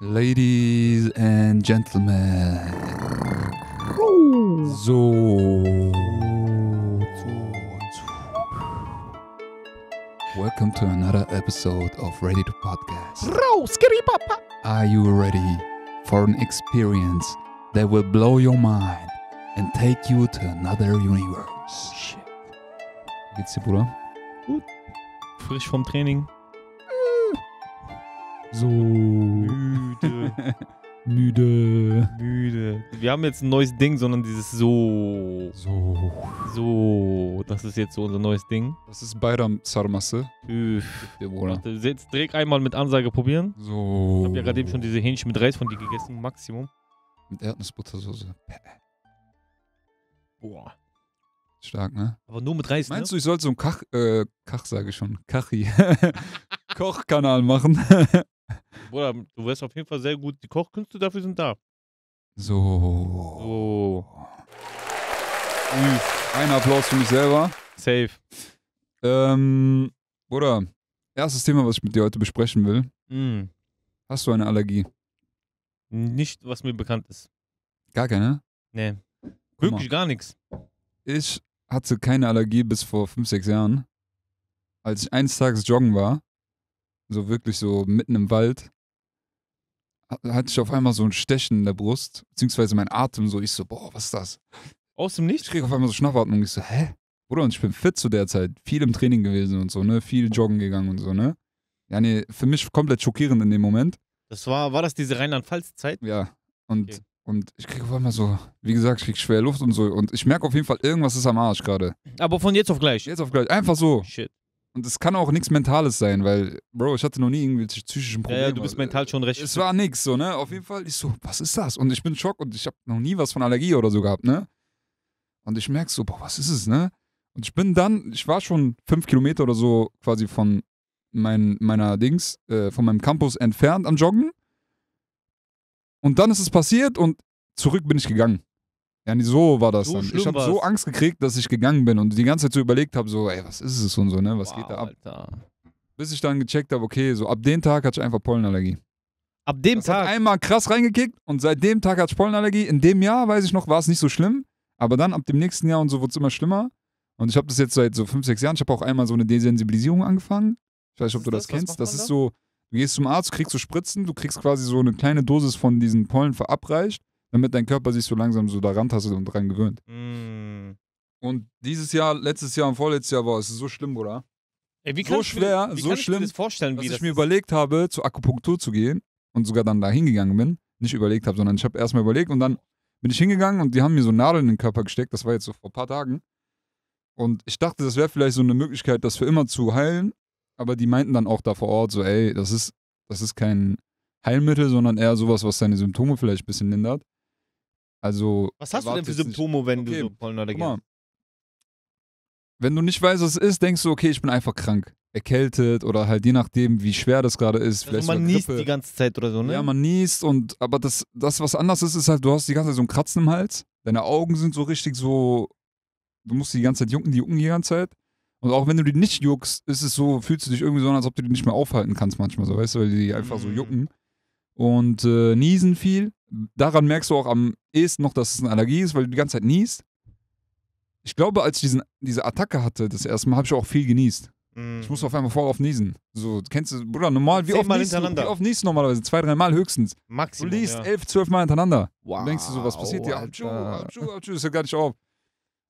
Ladies and Gentlemen. So. Welcome to another episode of Ready to Podcast. Are you ready for an experience that will blow your mind and take you to another universe? Shit. Geht's dir, Bruder? Gut. Frisch vom Training. So. Müde. Müde. Müde. Wir haben jetzt ein neues Ding, sondern dieses so. So. So. Das ist jetzt so unser neues Ding. Das ist Bayram Sarmasse. Üff. Warte, jetzt direkt einmal mit Ansage probieren. So. Ich hab ja gerade eben schon diese Hähnchen mit Reis von dir gegessen, Maximum. Mit Erdnussbuttersoße. Boah. Stark, ne? Aber nur mit Reis, ne? Meinst ne? du, ich sollte so einen Kach, äh, Kach sage ich schon, Kachi. Kochkanal machen. Bruder, du wirst auf jeden Fall sehr gut. Die Kochkünste dafür sind da. So. so. Ein Applaus für mich selber. Safe. Ähm, Bruder, erstes Thema, was ich mit dir heute besprechen will. Mm. Hast du eine Allergie? Nicht, was mir bekannt ist. Gar keine? Nee. Wirklich gar nichts. Ich hatte keine Allergie bis vor 5, 6 Jahren. Als ich eines Tages joggen war, so wirklich so mitten im Wald, hatte ich auf einmal so ein Stechen in der Brust, beziehungsweise mein Atem so, ich so, boah, was ist das? Aus dem Nichts? Ich krieg auf einmal so Schnappatmung, ich so, hä? Bruder, und ich bin fit zu der Zeit, viel im Training gewesen und so, ne? Viel joggen gegangen und so, ne? Ja, nee, für mich komplett schockierend in dem Moment. Das war, war das diese Rheinland-Pfalz-Zeit? Ja. Und, okay. und ich krieg auf einmal so, wie gesagt, ich krieg schwer Luft und so. Und ich merke auf jeden Fall, irgendwas ist am Arsch gerade. Aber von jetzt auf gleich. Jetzt auf gleich. Einfach so. Shit. Und es kann auch nichts Mentales sein, weil, Bro, ich hatte noch nie irgendwelche psychischen Probleme. Ja, du bist mental schon recht. Es war nichts, so, ne? Auf jeden Fall, ich so, was ist das? Und ich bin schock und ich habe noch nie was von Allergie oder so gehabt, ne? Und ich merk so, boah, was ist es, ne? Und ich bin dann, ich war schon fünf Kilometer oder so quasi von mein, meiner Dings, äh, von meinem Campus entfernt am Joggen. Und dann ist es passiert und zurück bin ich gegangen. Ja, so war das so dann. Ich habe so Angst gekriegt, dass ich gegangen bin und die ganze Zeit so überlegt habe, so, ey, was ist es und so, ne? Was wow, geht da ab? Alter. Bis ich dann gecheckt habe, okay, so ab dem Tag hatte ich einfach Pollenallergie. Ab dem das Tag? Hat einmal krass reingekickt und seit dem Tag hatte ich Pollenallergie. In dem Jahr, weiß ich noch, war es nicht so schlimm, aber dann ab dem nächsten Jahr und so wurde es immer schlimmer. Und ich habe das jetzt seit so fünf, sechs Jahren. Ich habe auch einmal so eine Desensibilisierung angefangen. Ich weiß nicht, ob du das, das kennst. Das ist so, du gehst zum Arzt, kriegst so Spritzen, du kriegst quasi so eine kleine Dosis von diesen Pollen verabreicht damit dein Körper sich so langsam so daran tastet und daran gewöhnt. Mm. Und dieses Jahr, letztes Jahr und vorletztes Jahr war es so schlimm, oder? Ey, so schwer, mir, so schlimm, das dass ich mir überlegt habe, zur Akupunktur zu gehen und sogar dann da hingegangen bin. Nicht überlegt habe, sondern ich habe erstmal überlegt und dann bin ich hingegangen und die haben mir so Nadeln in den Körper gesteckt. Das war jetzt so vor ein paar Tagen. Und ich dachte, das wäre vielleicht so eine Möglichkeit, das für immer zu heilen. Aber die meinten dann auch da vor Ort so, ey, das ist, das ist kein Heilmittel, sondern eher sowas, was deine Symptome vielleicht ein bisschen lindert. Also. Was hast du denn für Symptome, wenn okay, du so Pollenallergie mal, Wenn du nicht weißt, was es ist, denkst du, okay, ich bin einfach krank. Erkältet oder halt je nachdem, wie schwer das gerade ist. Also vielleicht man niest Grippe. die ganze Zeit oder so, ne? Ja, man niest und, aber das, das, was anders ist, ist halt, du hast die ganze Zeit so ein Kratzen im Hals. Deine Augen sind so richtig so, du musst die ganze Zeit jucken, die jucken die ganze Zeit. Und auch wenn du die nicht juckst, ist es so, fühlst du dich irgendwie so an, als ob du die nicht mehr aufhalten kannst manchmal, so, weißt du, weil die einfach so mhm. jucken. Und äh, niesen viel. Daran merkst du auch am ehesten noch, dass es eine Allergie ist, weil du die ganze Zeit niest. Ich glaube, als ich diesen, diese Attacke hatte, das erste Mal, habe ich auch viel genießt. Mm. Ich musste auf einmal voll auf niesen. So, kennst du, Bruder, normal, wie oft, niest, wie oft niest du normalerweise? Zwei, drei Mal höchstens. Maximum, du liest ja. elf, zwölf Mal hintereinander. Wow. Und denkst du so, was passiert hier? Abschuh, abschuh, abschuh, das hört gar nicht auf.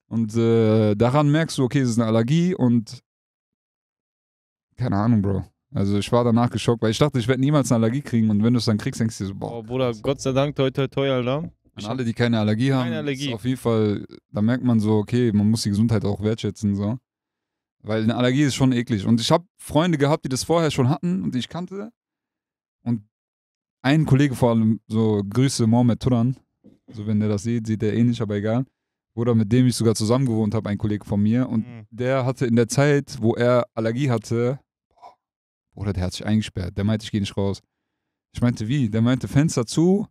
Und äh, daran merkst du, okay, es ist eine Allergie und keine Ahnung, Bro. Also ich war danach geschockt, weil ich dachte, ich werde niemals eine Allergie kriegen und wenn du es dann kriegst, denkst du dir so, boah. Oh, Bruder, Gott sei Dank, toi, toi, toi, Alter. An alle, die keine Allergie keine haben, Allergie. Ist auf jeden Fall, da merkt man so, okay, man muss die Gesundheit auch wertschätzen, so. Weil eine Allergie ist schon eklig. Und ich habe Freunde gehabt, die das vorher schon hatten und die ich kannte. Und ein Kollege vor allem, so Grüße Mohamed Turan, so wenn der das sieht, sieht er ähnlich, eh aber egal. Oder mit dem ich sogar zusammen gewohnt habe, ein Kollege von mir. Und mhm. der hatte in der Zeit, wo er Allergie hatte, Bruder, der hat sich eingesperrt. Der meinte, ich gehe nicht raus. Ich meinte, wie? Der meinte, Fenster zu,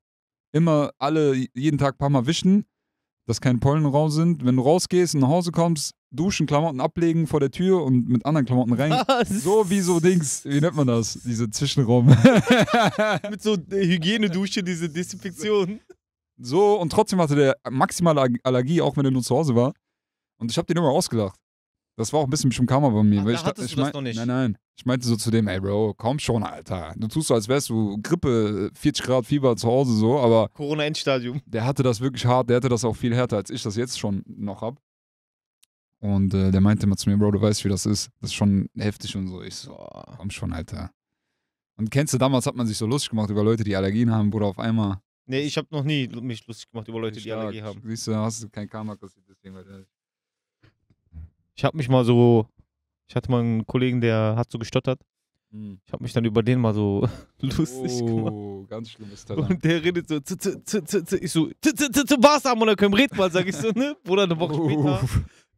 immer alle, jeden Tag ein paar Mal wischen, dass kein Pollen raus sind. Wenn du rausgehst und nach Hause kommst, duschen, Klamotten ablegen vor der Tür und mit anderen Klamotten rein. Was? Ah, so wie so Dings, wie nennt man das? Diese Zwischenraum. mit so Hygienedusche, diese Desinfektion. So, und trotzdem hatte der maximale Allergie, auch wenn er nur zu Hause war. Und ich habe den immer ausgelacht. Das war auch ein bisschen bestimmt Karma bei mir. Ach, weil da ich, hattest ich, du ich das noch nicht. Nein, nein. Ich meinte so zu dem, ey Bro, komm schon, Alter. Du tust so, als wärst du Grippe, 40 äh, Grad Fieber zu Hause so, aber. Corona-Endstadium. Der hatte das wirklich hart, der hatte das auch viel härter, als ich das jetzt schon noch hab. Und äh, der meinte immer zu mir, Bro, du weißt, wie das ist. Das ist schon heftig und so. Ich so, komm schon, Alter. Und kennst du, damals hat man sich so lustig gemacht über Leute, die Allergien haben, Bruder, auf einmal. Nee, ich habe noch nie mich lustig gemacht über Leute, die Allergie haben. Siehst du, hast du kein Karma kassiert, deswegen, weil ich habe mich mal so, ich hatte mal einen Kollegen, der hat so gestottert. Hm. Ich habe mich dann über den mal so lustig oh, gemacht. Oh, ganz schlimmes Talent. Und der redet so, z, z, z, z, ich so, z, z, z, z, was am oder können reden mal, sag ich so, ne? Bruder, eine Woche später. Oh.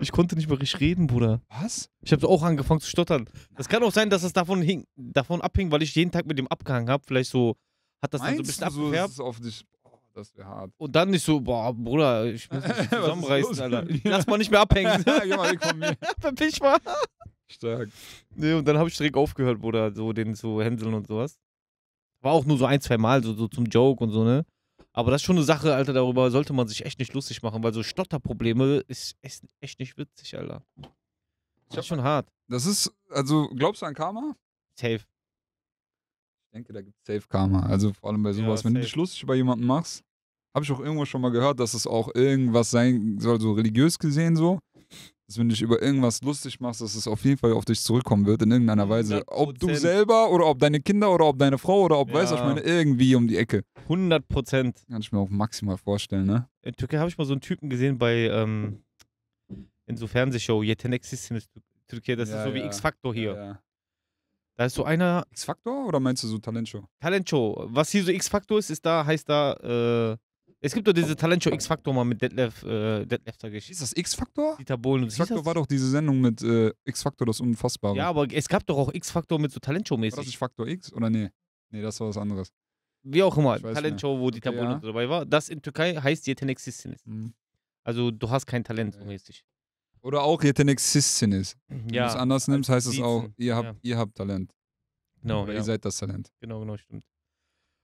Ich konnte nicht mehr richtig reden, Bruder. Was? Ich habe auch angefangen zu stottern. Das kann auch sein, dass es davon, hing, davon abhing, weil ich jeden Tag mit dem abgehangen habe. Vielleicht so hat das Meinst dann so ein bisschen du, abgefärbt. So, ist auf dich das wäre hart. Und dann nicht so, boah, Bruder, ich muss mich zusammenreißen, Alter. Lass mal nicht mehr abhängen. Geh mal weg von mir. Verpisch mal. Stark. Nee, und dann habe ich direkt aufgehört, Bruder, so den zu hänseln und sowas. War auch nur so ein, zwei Mal, so, so zum Joke und so, ne? Aber das ist schon eine Sache, Alter, darüber sollte man sich echt nicht lustig machen, weil so Stotterprobleme ist echt, echt nicht witzig, Alter. Das ist schon hart. Das ist, also, glaubst du an Karma? Safe denke, da gibt es Safe Karma. Also vor allem bei sowas. Ja, Wenn du dich lustig über jemanden machst, habe ich auch irgendwo schon mal gehört, dass es auch irgendwas sein soll, so religiös gesehen so. Dass wenn du dich über irgendwas lustig machst, dass es auf jeden Fall auf dich zurückkommen wird in irgendeiner mhm, Weise. Ob du selber oder ob deine Kinder oder ob deine Frau oder ob, ja. weißt du, ich meine, irgendwie um die Ecke. 100 Prozent. Kann ich mir auch maximal vorstellen, ne? In Türkei habe ich mal so einen Typen gesehen bei, ähm, in so Fernsehshow, Yetenek System Türkei, das ja, ist so wie X-Factor hier. Ja, da ist so einer. X-Faktor oder meinst du so Talentshow? Talentshow. Was hier so X-Faktor ist, ist da, heißt da, äh, es gibt doch diese Talentshow X-Faktor mal mit Detlef, äh, Detlef da Ist das X-Faktor? Dieter Bohlen und X-Faktor war doch diese Sendung mit äh, X-Faktor, das Unfassbare. Ja, aber es gab doch auch X-Faktor mit so Talentshow-mäßig. War das nicht Faktor X oder nee? Nee, das war was anderes. Wie auch immer, Talentshow, wo Dieter okay, Bohlen ja. dabei war. Das in Türkei heißt Yeteneksizsiniz. Mhm. Also du hast kein Talent, okay. mäßig. Oder auch ihr Tenexistin ist. Mhm. Wenn du es anders nimmst, heißt es auch, ihr habt, ja. ihr habt Talent. Genau. ja. ihr seid das Talent. Genau, genau, stimmt.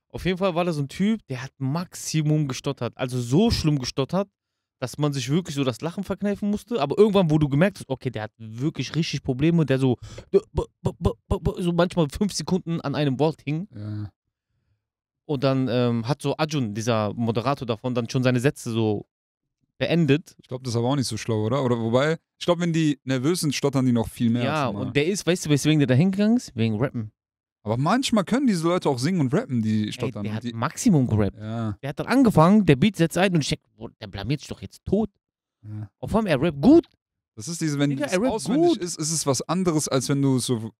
Auf jeden Fall war da so ein Typ, der hat Maximum gestottert. Also so schlimm gestottert, dass man sich wirklich so das Lachen verkneifen musste. Aber irgendwann, wo du gemerkt hast, okay, der hat wirklich richtig Probleme, der so, so manchmal fünf Sekunden an einem Wort hing. Ja. Und dann ähm, hat so Ajun, dieser Moderator davon, dann schon seine Sätze so beendet. Ich glaube, das ist aber auch nicht so schlau, oder? Oder wobei, ich glaube, wenn die nervös sind, stottern die noch viel mehr. Ja, und der ist, weißt du, weswegen der da hingegangen ist? Wegen Rappen. Aber manchmal können diese Leute auch singen und rappen, die stottern. Ey, der hat die, Maximum gerappt. Ja. Der hat dann angefangen, der Beat setzt ein und checkt, oh, der blamiert sich doch jetzt tot. Ja. Auf einmal, er rappt gut. Das ist diese, wenn Digga, es auswendig gut. ist, ist es was anderes, als wenn du so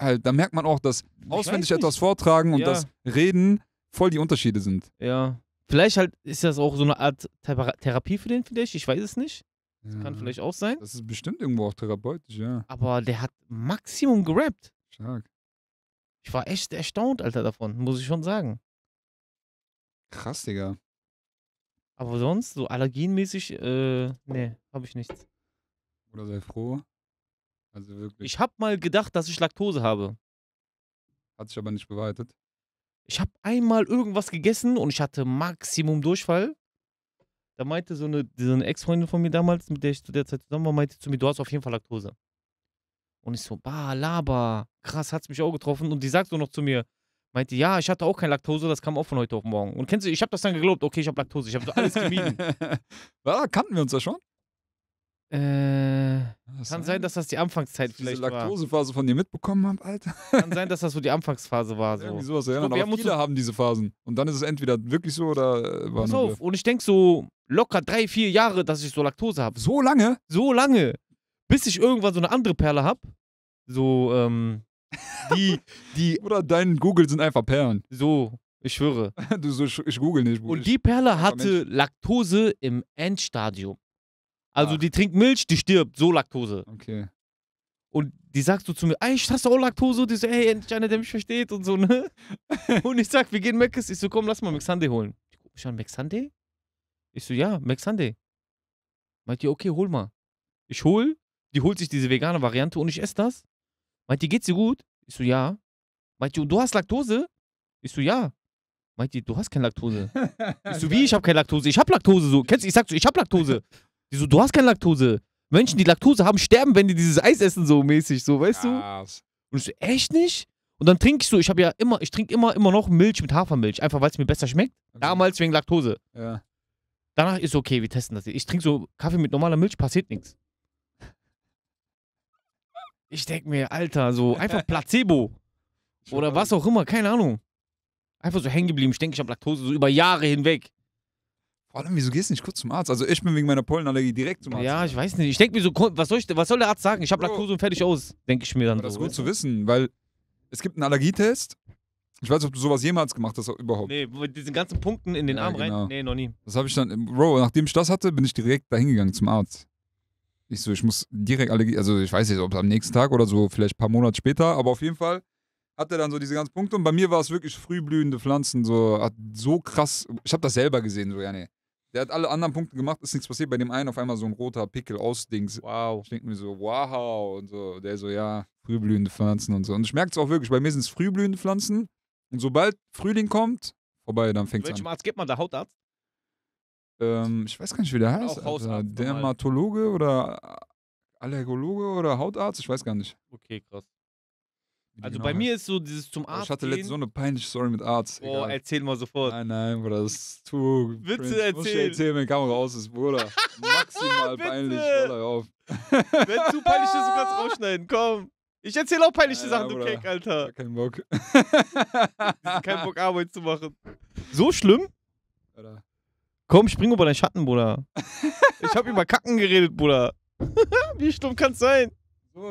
halt, da merkt man auch, dass auswendig etwas vortragen und ja. das Reden voll die Unterschiede sind. Ja. Vielleicht halt ist das auch so eine Art Therapie für den vielleicht, ich weiß es nicht. Das ja. kann vielleicht auch sein. Das ist bestimmt irgendwo auch therapeutisch, ja. Aber der hat Maximum gerappt. Stark. Ich war echt erstaunt, Alter, davon, muss ich schon sagen. Krass, Digga. Aber sonst, so allergienmäßig, äh, nee, hab ich nichts. Oder sei froh. Also wirklich. Ich hab mal gedacht, dass ich Laktose habe. Hat sich aber nicht bewahrheitet. Ich habe einmal irgendwas gegessen und ich hatte Maximum Durchfall. Da meinte so eine, so eine Ex-Freundin von mir damals, mit der ich zu der Zeit zusammen war, meinte zu mir, du hast auf jeden Fall Laktose. Und ich so, bah, laber, krass, hat's mich auch getroffen. Und die sagt so noch zu mir, meinte, ja, ich hatte auch keine Laktose, das kam auch von heute auf morgen. Und kennst du, ich habe das dann geglaubt, okay, ich habe Laktose, ich habe so alles gemieden. ja, kannten wir uns ja schon? Äh, kann sein? sein, dass das die Anfangszeit Dass ich vielleicht diese war. Laktosephase von dir mitbekommen habe, Alter. Kann sein, dass das so die Anfangsphase war. So. Irgendwie sowas, ja. Guck, wir haben Aber viele haben diese Phasen. Und dann ist es entweder wirklich so oder äh, war Pass auf. Und ich denke so locker drei, vier Jahre, dass ich so Laktose habe. So lange? So lange, bis ich irgendwann so eine andere Perle habe. So, ähm, die, die, Oder dein Google sind einfach Perlen. so, ich schwöre. Du so, ich, google nicht. Und die Perle hatte Laktose im Endstadium. Also Ach. die trinkt Milch, die stirbt, so Laktose. Okay. Und die sagt so zu mir, ey, hast du auch Laktose? Die so, ey, endlich einer, der mich versteht und so, ne? und ich sag, wir gehen Meckes. Ich so, komm, lass mal McSunday holen. Ich guck mich an, McSunday? Ich so, ja, McSunday. Meint die, okay, hol mal. Ich hol, die holt sich diese vegane Variante und ich esse das. Meint die, geht's dir gut? Ich so, ja. Meint die, und du hast Laktose? Ich so, ja. Meint die, du hast keine Laktose. Ich so, wie, ich hab keine Laktose? Ich hab Laktose, so. Kennst du, ich sag so, ich hab Laktose. Die so, du hast keine Laktose. Menschen, die Laktose haben, sterben, wenn die dieses Eis essen, so mäßig, so, weißt Krass. du? Und ich so, echt nicht? Und dann trinke ich so, ich habe ja immer, ich trinke immer, immer noch Milch mit Hafermilch, einfach weil es mir besser schmeckt. Okay. Damals wegen Laktose. Ja. Danach ist okay, wir testen das. Ich trinke so Kaffee mit normaler Milch, passiert nichts. Ich denke mir, Alter, so einfach Placebo. oder was auch immer, keine Ahnung. Einfach so hängen geblieben. Ich denke, ich habe Laktose so über Jahre hinweg. Vor allem, wieso gehst du nicht kurz zum Arzt? Also ich bin wegen meiner Pollenallergie direkt zum Arzt. Ja, ich weiß nicht. Ich denke mir so, was soll, ich, was soll der Arzt sagen? Ich habe Laktose und fertig aus, denke ich mir dann. Aber das so, ist gut oder? zu wissen, weil es gibt einen Allergietest. Ich weiß, ob du sowas jemals gemacht hast überhaupt. Nee, mit diesen ganzen Punkten in den ja, Arm genau. rein. Nee, noch nie. Das habe ich dann, Bro, nachdem ich das hatte, bin ich direkt dahin gegangen zum Arzt. Ich so, ich muss direkt Allergie, also ich weiß nicht, ob es am nächsten Tag oder so, vielleicht ein paar Monate später, aber auf jeden Fall hat er dann so diese ganzen Punkte und bei mir war es wirklich frühblühende Pflanzen, so, so krass, ich habe das selber gesehen, so, ja, nee. Der hat alle anderen Punkte gemacht, ist nichts passiert. Bei dem einen auf einmal so ein roter Pickel aus Dings. Wow. Ich denke mir so, wow. Und so, der so, ja, frühblühende Pflanzen und so. Und ich merke es auch wirklich, bei mir sind es frühblühende Pflanzen. Und sobald Frühling kommt, vorbei, dann fängt es an. Welchem Arzt gibt man da? Hautarzt? Ähm, ich weiß gar nicht, wie der heißt. Dermatologe oder Allergologe oder Hautarzt? Ich weiß gar nicht. Okay, krass. Also genau bei mir ist so dieses zum Arzt. Ich hatte letztens so eine peinliche Story mit Arzt. Boah, erzähl mal sofort. Nein, nein, Bruder, das ist zu. Witze cringe. erzählen. Muss ich erzählen, wenn die Kamera aus ist, Bruder. Maximal peinlich, Bruder, auf. wenn du peinlich ist, du kannst rausschneiden, komm. Ich erzähle auch peinliche ja, Sachen, ja, du Cake, Alter. Kein Bock. kein Bock, Arbeit zu machen. So schlimm? Alter. Komm, spring über deinen Schatten, Bruder. ich hab über Kacken geredet, Bruder. Wie stumm kann's sein? Äh,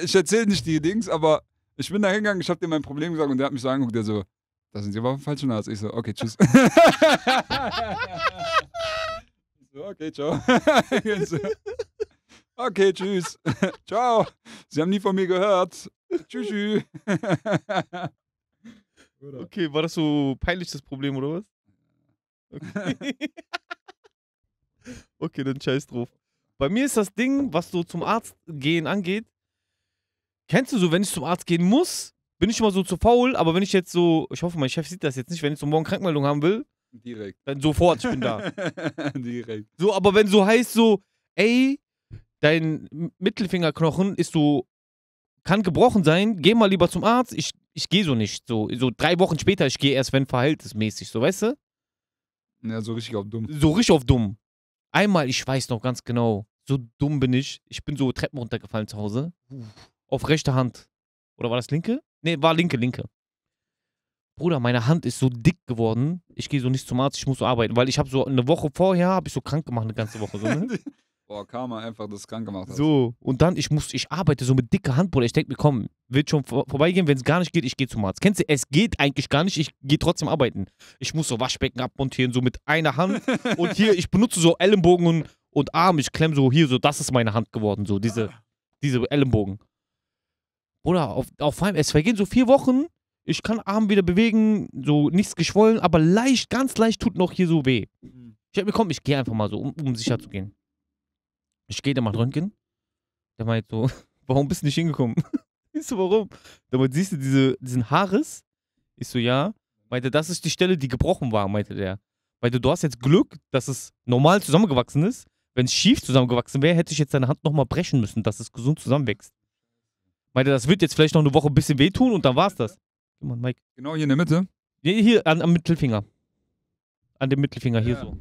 äh, ich erzähle nicht die Dings, aber ich bin da hingegangen, ich hab dir mein Problem gesagt und der hat mich so angeguckt, der so, da sind sie aber auf dem falschen Arzt. Ich so, okay, tschüss. so, okay, ciao. so, okay, tschüss. ciao. Sie haben nie von mir gehört. Tschüss. tschüss. okay, war das so peinlich, das Problem, oder was? Okay. okay, dann scheiß drauf. Bei mir ist das Ding, was so zum Arzt gehen angeht, Kennst du so, wenn ich zum Arzt gehen muss, bin ich immer so zu faul, aber wenn ich jetzt so, ich hoffe, mein Chef sieht das jetzt nicht, wenn ich so morgen Krankmeldung haben will, direkt. Dann sofort, ich bin da. direkt. So, aber wenn so heißt so, ey, dein Mittelfingerknochen ist so kann gebrochen sein, geh mal lieber zum Arzt. Ich, ich gehe so nicht. So, so drei Wochen später, ich gehe erst, wenn verhältnismäßig, so weißt du? Ja, so richtig auf dumm. So richtig auf dumm. Einmal, ich weiß noch ganz genau, so dumm bin ich. Ich bin so Treppen runtergefallen zu Hause. Uff auf rechte Hand. Oder war das linke? Ne, war linke, linke. Bruder, meine Hand ist so dick geworden. Ich gehe so nicht zum Arzt, ich muss so arbeiten, weil ich habe so eine Woche vorher habe ich so krank gemacht eine ganze Woche so, ne? Boah, Karma einfach das krank gemacht hast. So, und dann ich muss ich arbeite so mit dicker Hand, Bruder. Ich denke mir, komm, wird schon vor vorbeigehen, wenn es gar nicht geht, ich gehe zum Arzt. Kennst du, es geht eigentlich gar nicht, ich gehe trotzdem arbeiten. Ich muss so Waschbecken abmontieren so mit einer Hand und hier ich benutze so Ellenbogen und, und Arm, ich klemme so hier so, das ist meine Hand geworden so, diese diese Ellenbogen. Bruder, auf, auf einmal, es vergehen so vier Wochen, ich kann Arm wieder bewegen, so nichts geschwollen, aber leicht, ganz leicht tut noch hier so weh. Mhm. Ich hab mir komm, ich gehe einfach mal so, um, um sicher zu gehen. Ich gehe, der mal Röntgen. Der meint so, warum bist du nicht hingekommen? Ich so, warum? Der meint, siehst du diese, diesen Haares? Ich so, ja. Meinte, das ist die Stelle, die gebrochen war, meinte der. Meinte, du hast jetzt Glück, dass es normal zusammengewachsen ist. Wenn es schief zusammengewachsen wäre, hätte ich jetzt deine Hand nochmal brechen müssen, dass es gesund zusammenwächst. Meinte, das wird jetzt vielleicht noch eine Woche ein bisschen wehtun und dann war's das. Mal, Mike. Genau hier in der Mitte? Nee, hier an, am Mittelfinger. An dem Mittelfinger, hier ja. so.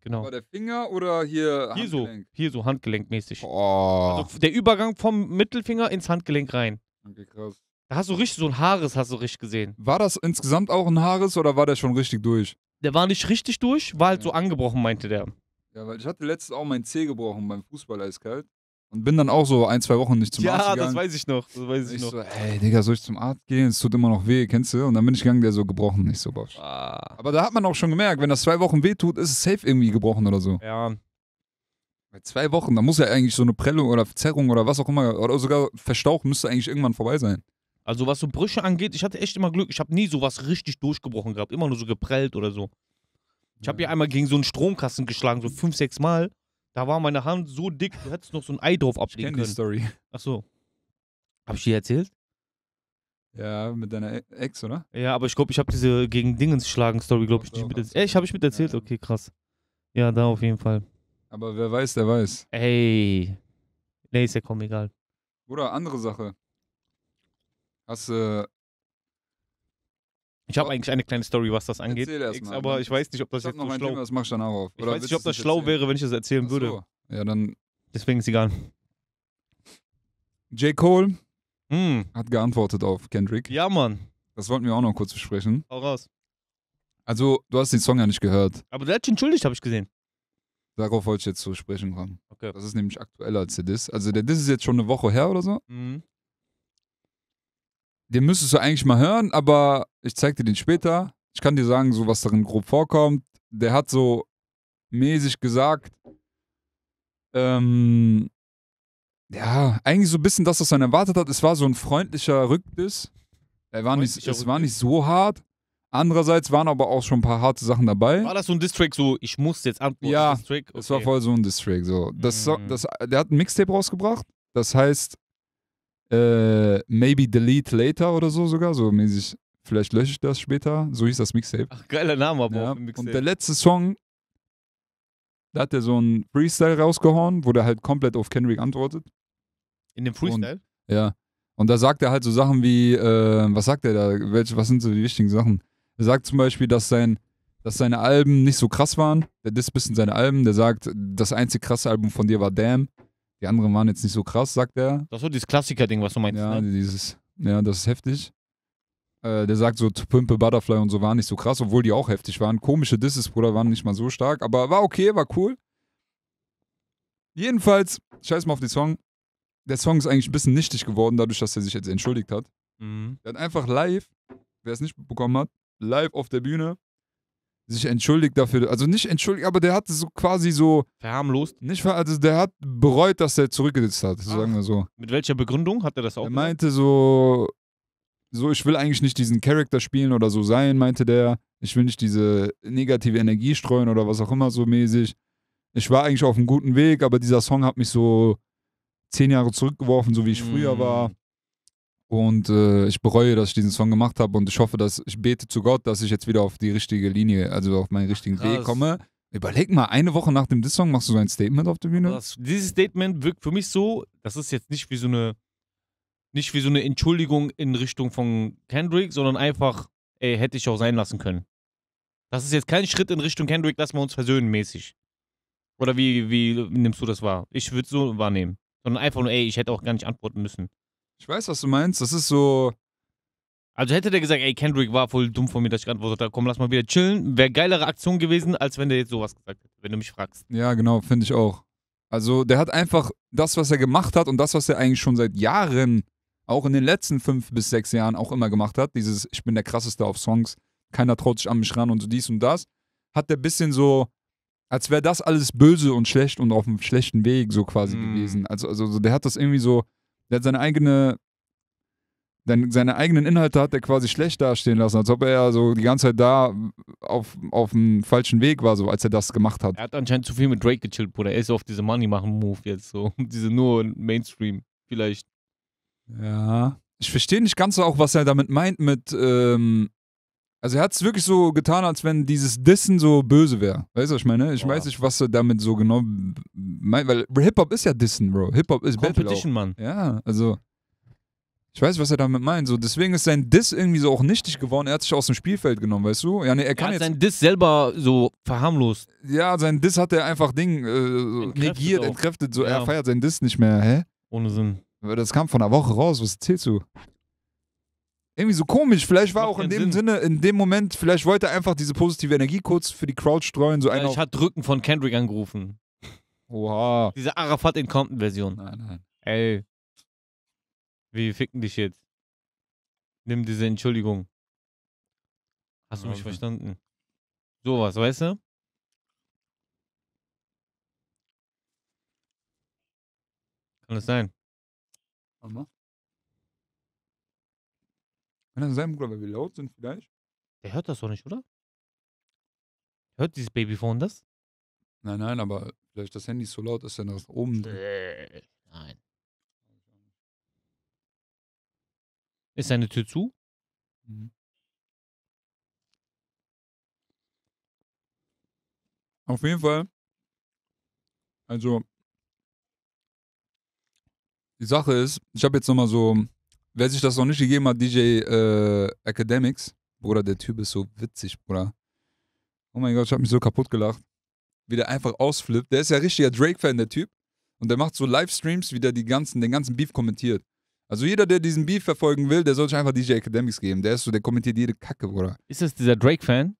Genau. War der Finger oder hier Hier Handgelenk? so, hier so, handgelenkmäßig. Oh. Also der Übergang vom Mittelfinger ins Handgelenk rein. Okay, krass. Da hast du richtig so ein Haares, hast du richtig gesehen. War das insgesamt auch ein Haares oder war der schon richtig durch? Der war nicht richtig durch, war halt ja. so angebrochen, meinte der. Ja, weil ich hatte letztens auch meinen Zeh gebrochen beim Fußball eiskalt. Und bin dann auch so ein, zwei Wochen nicht zum ja, Arzt gegangen. Ja, das weiß ich noch. Das weiß ich, ich noch. so, ey, Digga, soll ich zum Arzt gehen? Es tut immer noch weh, kennst du? Und dann bin ich gegangen, der so gebrochen, nicht so Bosch. Ah. Aber da hat man auch schon gemerkt, wenn das zwei Wochen weh tut, ist es safe irgendwie gebrochen oder so. Ja. Bei zwei Wochen, da muss ja eigentlich so eine Prellung oder Verzerrung oder was auch immer, oder sogar Verstauch müsste eigentlich irgendwann vorbei sein. Also was so Brüche angeht, ich hatte echt immer Glück. Ich habe nie sowas richtig durchgebrochen gehabt. Immer nur so geprellt oder so. Ich habe ja einmal gegen so einen Stromkasten geschlagen, so fünf, sechs Mal. Da war meine Hand so dick, du hättest noch so ein Ei drauf ablegen ich können. Die Story. Ach so. Hab ich dir erzählt? Ja, mit deiner e- Ex, oder? Ja, aber ich glaube, ich habe diese gegen Dingens schlagen Story, glaube ich, so, nicht mit erzählt. Echt, habe ich mit erzählt? Ja, Okay, krass. Ja, da auf jeden Fall. Aber wer weiß, der weiß. Ey. Nee, ist ja komm egal. Oder andere Sache. Hast du ich habe eigentlich eine kleine Story, was das angeht. Erzähl erst mal. Aber ich weiß nicht, ob das ich jetzt noch so mein schlau Thema, das mach ich dann auch auf. Ich weiß nicht, ob das schlau wäre, wenn ich das erzählen so. würde. Ja, dann Deswegen ist egal. J. Cole Hm. hat geantwortet auf Kendrick. Ja, Mann. Das wollten wir auch noch kurz besprechen. Hau raus. Also, du hast den Song ja nicht gehört. Aber der hat sich entschuldigt, habe ich gesehen. Darauf wollte ich jetzt zu sprechen kommen. Okay. Das ist nämlich aktueller als der Diss. Also, der Diss ist jetzt schon eine Woche her oder so. Mhm den müsstest du eigentlich mal hören, aber ich zeig dir den später. Ich kann dir sagen, so was darin grob vorkommt. Der hat so mäßig gesagt, ähm, ja, eigentlich so ein bisschen das, was man erwartet hat. Es war so ein freundlicher Rückbiss. Er war nicht, es war nicht so hart. Andererseits waren aber auch schon ein paar harte Sachen dabei. War das so ein District, so ich muss jetzt antworten? Ja, okay. es war voll so ein District. So. Das, mm. das, der hat ein Mixtape rausgebracht. Das heißt äh, maybe delete later oder so sogar, so mäßig. Vielleicht lösche ich das später. So hieß das Mixtape. Ach, geiler Name aber ja. auch Mixtape. Und der letzte Song, da hat er so einen Freestyle rausgehauen, wo der halt komplett auf Kendrick antwortet. In dem Freestyle? Und, ja. Und da sagt er halt so Sachen wie, äh, was sagt er da? Welche, was sind so die wichtigen Sachen? Er sagt zum Beispiel, dass, sein, dass seine Alben nicht so krass waren. Der disst bisschen seine Alben. Der sagt, das einzige krasse Album von dir war Damn. Die anderen waren jetzt nicht so krass, sagt er. Das ist so dieses Klassiker-Ding, was du meinst. Ja, ne? dieses, ja, das ist heftig. Äh, der sagt so, Pimpe Butterfly und so waren nicht so krass, obwohl die auch heftig waren. Komische Disses, Bruder, waren nicht mal so stark, aber war okay, war cool. Jedenfalls, scheiß mal auf den Song. Der Song ist eigentlich ein bisschen nichtig geworden, dadurch, dass er sich jetzt entschuldigt hat. Mhm. Er hat einfach live, wer es nicht bekommen hat, live auf der Bühne sich entschuldigt dafür. Also nicht entschuldigt, aber der hat so quasi so. Verharmlost? Nicht ver also der hat bereut, dass er zurückgesetzt hat, so sagen wir so. Mit welcher Begründung hat er das auch? Er meinte so, so, ich will eigentlich nicht diesen Charakter spielen oder so sein, meinte der. Ich will nicht diese negative Energie streuen oder was auch immer so mäßig. Ich war eigentlich auf einem guten Weg, aber dieser Song hat mich so zehn Jahre zurückgeworfen, so wie ich früher mm. war. Und äh, ich bereue, dass ich diesen Song gemacht habe und ich hoffe, dass ich bete zu Gott, dass ich jetzt wieder auf die richtige Linie, also auf meinen richtigen Krass. Weg komme. Überleg mal, eine Woche nach dem Diss-Song machst du so ein Statement auf der Bühne? Krass. Dieses Statement wirkt für mich so, das ist jetzt nicht wie so eine, nicht wie so eine Entschuldigung in Richtung von Kendrick, sondern einfach, ey, hätte ich auch sein lassen können. Das ist jetzt kein Schritt in Richtung Kendrick, lassen wir uns versöhnen mäßig. Oder wie, wie nimmst du das wahr? Ich würde es so wahrnehmen. Sondern einfach nur, ey, ich hätte auch gar nicht antworten müssen. Ich weiß, was du meinst. Das ist so. Also hätte der gesagt, ey, Kendrick war voll dumm von mir, dass ich geantwortet habe, komm, lass mal wieder chillen. Wäre geilere Aktion gewesen, als wenn der jetzt sowas gesagt hätte, wenn du mich fragst. Ja, genau, finde ich auch. Also der hat einfach das, was er gemacht hat und das, was er eigentlich schon seit Jahren, auch in den letzten fünf bis sechs Jahren auch immer gemacht hat, dieses Ich bin der krasseste auf Songs, keiner traut sich an mich ran und so dies und das, hat der bisschen so, als wäre das alles böse und schlecht und auf einem schlechten Weg so quasi mm. gewesen. Also, also der hat das irgendwie so der hat seine eigene seine eigenen Inhalte hat er quasi schlecht dastehen lassen, als ob er so die ganze Zeit da auf, auf dem falschen Weg war, so als er das gemacht hat. Er hat anscheinend zu viel mit Drake gechillt, Bruder. Er ist auf diese Money-Machen-Move jetzt so. diese nur Mainstream, vielleicht. Ja. Ich verstehe nicht ganz so auch, was er damit meint mit, ähm, also er hat es wirklich so getan, als wenn dieses Dissen so böse wäre. Weißt du, was ich meine? Ich Boah. weiß nicht, was er damit so genau meint, weil Hip-Hop ist ja Dissen, Bro. Hip-Hop ist Competition, Battle. Mann. Ja, also ich weiß, was er damit meint. So, deswegen ist sein Diss irgendwie so auch nichtig geworden. Er hat sich aus dem Spielfeld genommen, weißt du? Ja, nee, er, kann er hat jetzt sein Diss selber so verharmlost. Ja, sein Diss hat er einfach Ding äh, so entkräftet negiert, auch. entkräftet. So, ja. er feiert sein Diss nicht mehr. Hä? Ohne Sinn. Das kam von einer Woche raus. Was erzählst du? Irgendwie so komisch. Vielleicht war auch in dem Sinn. Sinne, in dem Moment, vielleicht wollte er einfach diese positive Energie kurz für die Crowd streuen. So ja, ich hat Drücken von Kendrick angerufen. Oha. Diese Arafat in Compton-Version. Nein, nein. Ey. Wir ficken dich jetzt. Nimm diese Entschuldigung. Hast du mich okay. verstanden? Sowas, weißt du? Kann das sein? Warte mal. Kann das sein, Bruder, weil wir laut sind vielleicht? Der hört das doch nicht, oder? Hört dieses Babyphone das? Nein, nein, aber vielleicht das Handy ist so laut, dass er nach oben. Äh, nein. Ist seine Tür zu? Mhm. Auf jeden Fall. Also, die Sache ist, ich habe jetzt nochmal so Wer sich das noch nicht gegeben hat, DJ äh, Academics. Bruder, der Typ ist so witzig, Bruder. Oh mein Gott, ich hab mich so kaputt gelacht. Wie der einfach ausflippt. Der ist ja richtiger Drake-Fan, der Typ. Und der macht so Livestreams, wie der die ganzen, den ganzen Beef kommentiert. Also jeder, der diesen Beef verfolgen will, der soll sich einfach DJ Academics geben. Der ist so, der kommentiert jede Kacke, Bruder. Ist das dieser Drake-Fan?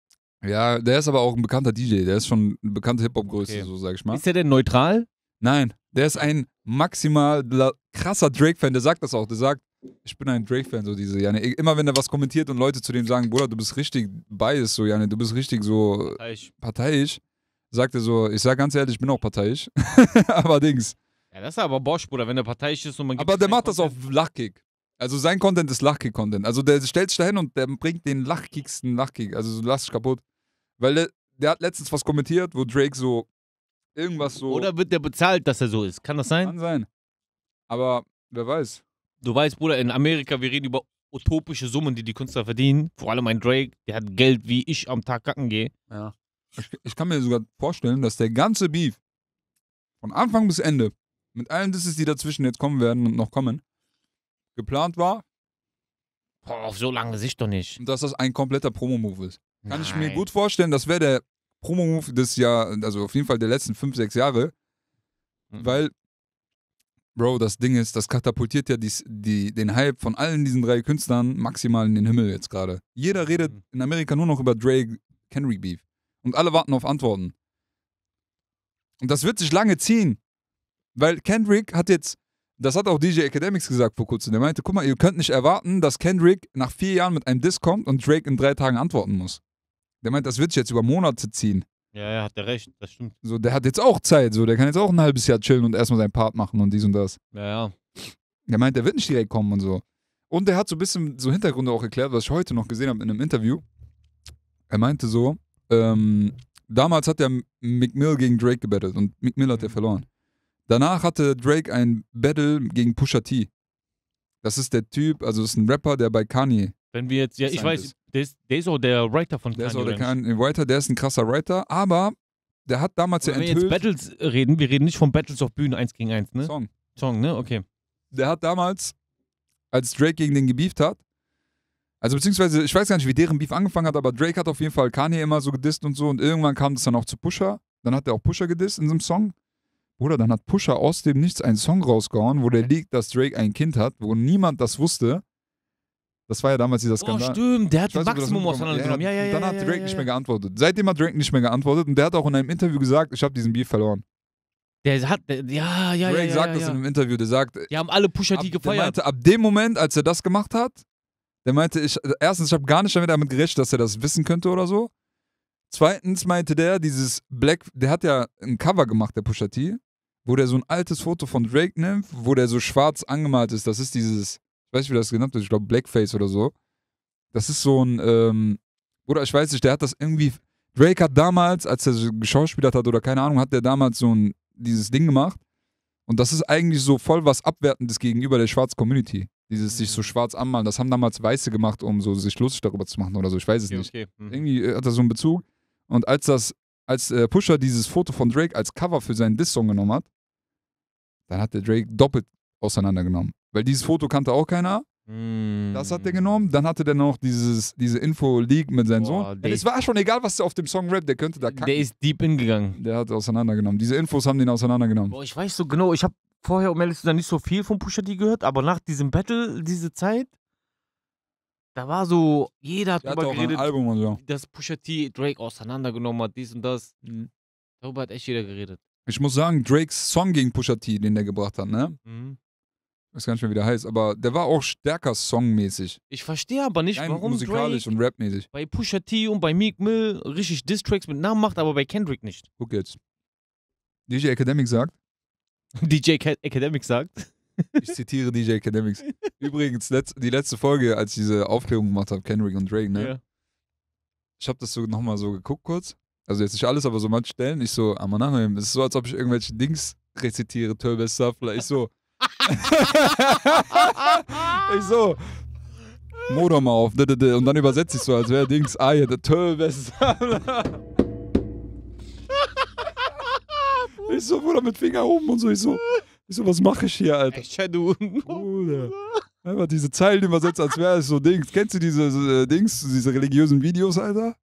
Ja, der ist aber auch ein bekannter DJ. Der ist schon eine bekannte Hip-Hop-Größe, okay. so sag ich mal. Ist der denn neutral? Nein, der ist ein maximal krasser Drake-Fan. Der sagt das auch. Der sagt, ich bin ein Drake-Fan, so diese, Janne. Immer wenn er was kommentiert und Leute zu dem sagen, Bruder, du bist richtig biased, so, Janne, du bist richtig so parteiisch, parteiisch sagt er so, ich sag ganz ehrlich, ich bin auch parteiisch. aber Dings. Ja, das ist aber Bosch, Bruder, wenn er parteiisch ist und man gibt Aber der macht Content. das auf Lachkick. Also sein Content ist Lachkick-Content. Also der stellt sich da hin und der bringt den lachkicksten Lachkick. Also so lass dich kaputt. Weil der, der hat letztens was kommentiert, wo Drake so irgendwas so. Oder wird der bezahlt, dass er so ist? Kann das sein? Kann sein. Aber wer weiß du weißt, Bruder, in Amerika, wir reden über utopische Summen, die die Künstler verdienen. Vor allem ein Drake, der hat Geld, wie ich am Tag kacken gehe. Ja. Ich, ich kann mir sogar vorstellen, dass der ganze Beef von Anfang bis Ende mit allen Disses, die dazwischen jetzt kommen werden und noch kommen, geplant war. Boah, auf so lange Sicht doch nicht. Und dass das ein kompletter Promo-Move ist. Kann Nein. ich mir gut vorstellen, das wäre der Promo-Move des Jahr, also auf jeden Fall der letzten fünf, sechs Jahre. Mhm. Weil Bro, das Ding ist, das katapultiert ja die, die, den Hype von allen diesen drei Künstlern maximal in den Himmel jetzt gerade. Jeder redet mhm. in Amerika nur noch über Drake, Henry Beef. Und alle warten auf Antworten. Und das wird sich lange ziehen. Weil Kendrick hat jetzt, das hat auch DJ Academics gesagt vor kurzem, der meinte, guck mal, ihr könnt nicht erwarten, dass Kendrick nach vier Jahren mit einem Disc kommt und Drake in drei Tagen antworten muss. Der meint, das wird sich jetzt über Monate ziehen. Ja, ja, hat er recht, das stimmt. So, der hat jetzt auch Zeit, so, der kann jetzt auch ein halbes Jahr chillen und erstmal seinen Part machen und dies und das. Ja, ja. Der meint, der wird nicht direkt kommen und so. Und der hat so ein bisschen so Hintergründe auch erklärt, was ich heute noch gesehen habe in einem Interview. Er meinte so, ähm, damals hat er McMill gegen Drake gebettelt und McMill hat er mhm. verloren. Danach hatte Drake ein Battle gegen Pusha T. Das ist der Typ, also das ist ein Rapper, der bei Kanye. Wenn wir jetzt, ja, ich weiß, ist. Der ist, der ist auch der Writer von der Kanye. Der ist auch der Kanye Writer, der ist ein krasser Writer, aber der hat damals ja enthüllt. Wenn wir jetzt Battles reden, wir reden nicht von Battles auf Bühnen 1 gegen 1, ne? Song. Song, ne? Okay. Der hat damals, als Drake gegen den gebieft hat, also beziehungsweise, ich weiß gar nicht, wie deren Beef angefangen hat, aber Drake hat auf jeden Fall Kanye immer so gedisst und so und irgendwann kam das dann auch zu Pusher. Dann hat er auch Pusher gedisst in diesem Song. Bruder, dann hat Pusher aus dem Nichts einen Song rausgehauen, wo der liegt, dass Drake ein Kind hat, wo niemand das wusste. Das war ja damals dieser oh, Skandal. Oh, stimmt, der hat weiß, Maximum auseinandergenommen. Ja, ja, ja, dann hat Drake nicht mehr geantwortet. Seitdem hat Drake nicht mehr geantwortet und der hat auch in einem Interview gesagt, ich habe diesen Beef verloren. Der hat, der, ja, ja, Drake ja, sagt das in einem Interview, der sagt... Die haben alle Pusha T gefeiert. Der meinte, ab dem Moment, als er das gemacht hat, der meinte, ich, erstens, ich habe gar nicht damit gerechnet, dass er das wissen könnte oder so. Zweitens meinte der, dieses Black, der hat ja ein Cover gemacht, der Pusha T, wo der so ein altes Foto von Drake nimmt, wo der so schwarz angemalt ist. Das ist dieses ich weiß nicht, wie das genannt wird, ich glaube Blackface oder so. Das ist so ein, ähm, oder ich weiß nicht, der hat das irgendwie, Drake hat damals, als er geschauspielert hat oder keine Ahnung, hat der damals so ein, dieses Ding gemacht. Und das ist eigentlich so voll was Abwertendes gegenüber der schwarzen Community. Dieses sich so mhm. schwarz anmalen, das haben damals Weiße gemacht, um so sich lustig darüber zu machen oder so, ich weiß es okay, nicht. Okay. Mhm. Irgendwie äh, hat er so einen Bezug. Und als das, als äh, Pusher dieses Foto von Drake als Cover für seinen Diss-Song genommen hat, dann hat der Drake doppelt auseinandergenommen. Weil dieses Foto kannte auch keiner. Hm. Das hat er genommen. Dann hatte der noch dieses, diese Info-League mit seinem Boah, Sohn. Es war schon egal, was der auf dem Song rappt, der könnte da kacken. Der ist deep hingegangen. Der hat auseinandergenommen. Diese Infos haben den auseinandergenommen. Boah, ich weiß so genau, ich habe vorher, um ehrlich zu sein, nicht so viel von Pusha T gehört, aber nach diesem Battle, diese Zeit, da war so, jeder hat der drüber geredet, so. dass Pusha T Drake auseinandergenommen hat, dies und das. Mhm. Darüber hat echt jeder geredet. Ich muss sagen, Drakes Song gegen Pusha T, den der gebracht hat, ne? Mhm ist gar nicht mehr, wie der aber der war auch stärker songmäßig. Ich verstehe aber nicht, Nein, warum musikalisch Drake und rapmäßig. Bei Pusha T und bei Meek Mill richtig Distracks mit Namen macht, aber bei Kendrick nicht. Guck jetzt. DJ Academic sagt. DJ Academic sagt. Ich zitiere DJ Academics. Übrigens, letzt, die letzte Folge, als ich diese Aufklärung gemacht habe, Kendrick und Drake, ne? Ja. Ich habe das so nochmal so geguckt kurz. Also jetzt nicht alles, aber so manche Stellen. Ich so, Amanahim, ah, es ist so, als ob ich irgendwelche Dings rezitiere, Turbis Safla. Ich so, ich so. Motor mal auf. Und dann übersetze ich so, als wäre Dings. Ah, der Töbe. Ich so, Bruder, mit Finger oben und so. Ich so, ich so was mache ich hier, Alter? Ich Shadow. Bruder. Einfach diese Zeilen übersetzt, als wäre es so Dings. Kennst du diese so, äh, Dings, diese religiösen Videos, Alter?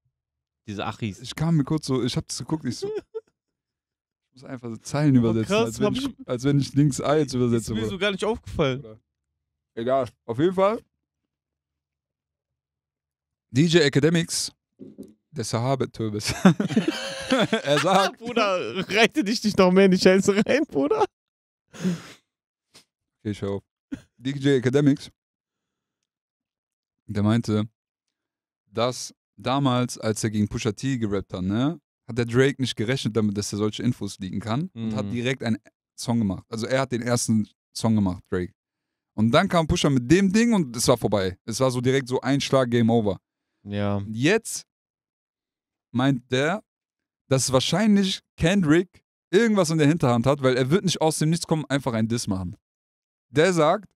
Diese Achis. Ich kam mir kurz so, ich hab das geguckt, ich so, muss einfach so Zeilen übersetzen, krass, als, wenn ich, als, wenn ich, links A jetzt übersetze. Ist mir so gar nicht aufgefallen. Oder? Egal, auf jeden Fall. DJ Academics, der Sahabe-Türbis. er sagt. Bruder, reite dich nicht noch mehr in die Scheiße rein, Bruder. Okay, ich auf. DJ Academics, der meinte, dass damals, als er gegen Pusha T gerappt hat, ne, hat der Drake nicht gerechnet damit, dass er solche Infos liegen kann mhm. und hat mhm. direkt einen Song gemacht. Also er hat den ersten Song gemacht, Drake. Und dann kam Pusher mit dem Ding und es war vorbei. Es war so direkt so ein Schlag Game Over. Ja. Jetzt meint der, dass wahrscheinlich Kendrick irgendwas in der Hinterhand hat, weil er wird nicht aus dem Nichts kommen, einfach ein Diss machen. Der sagt,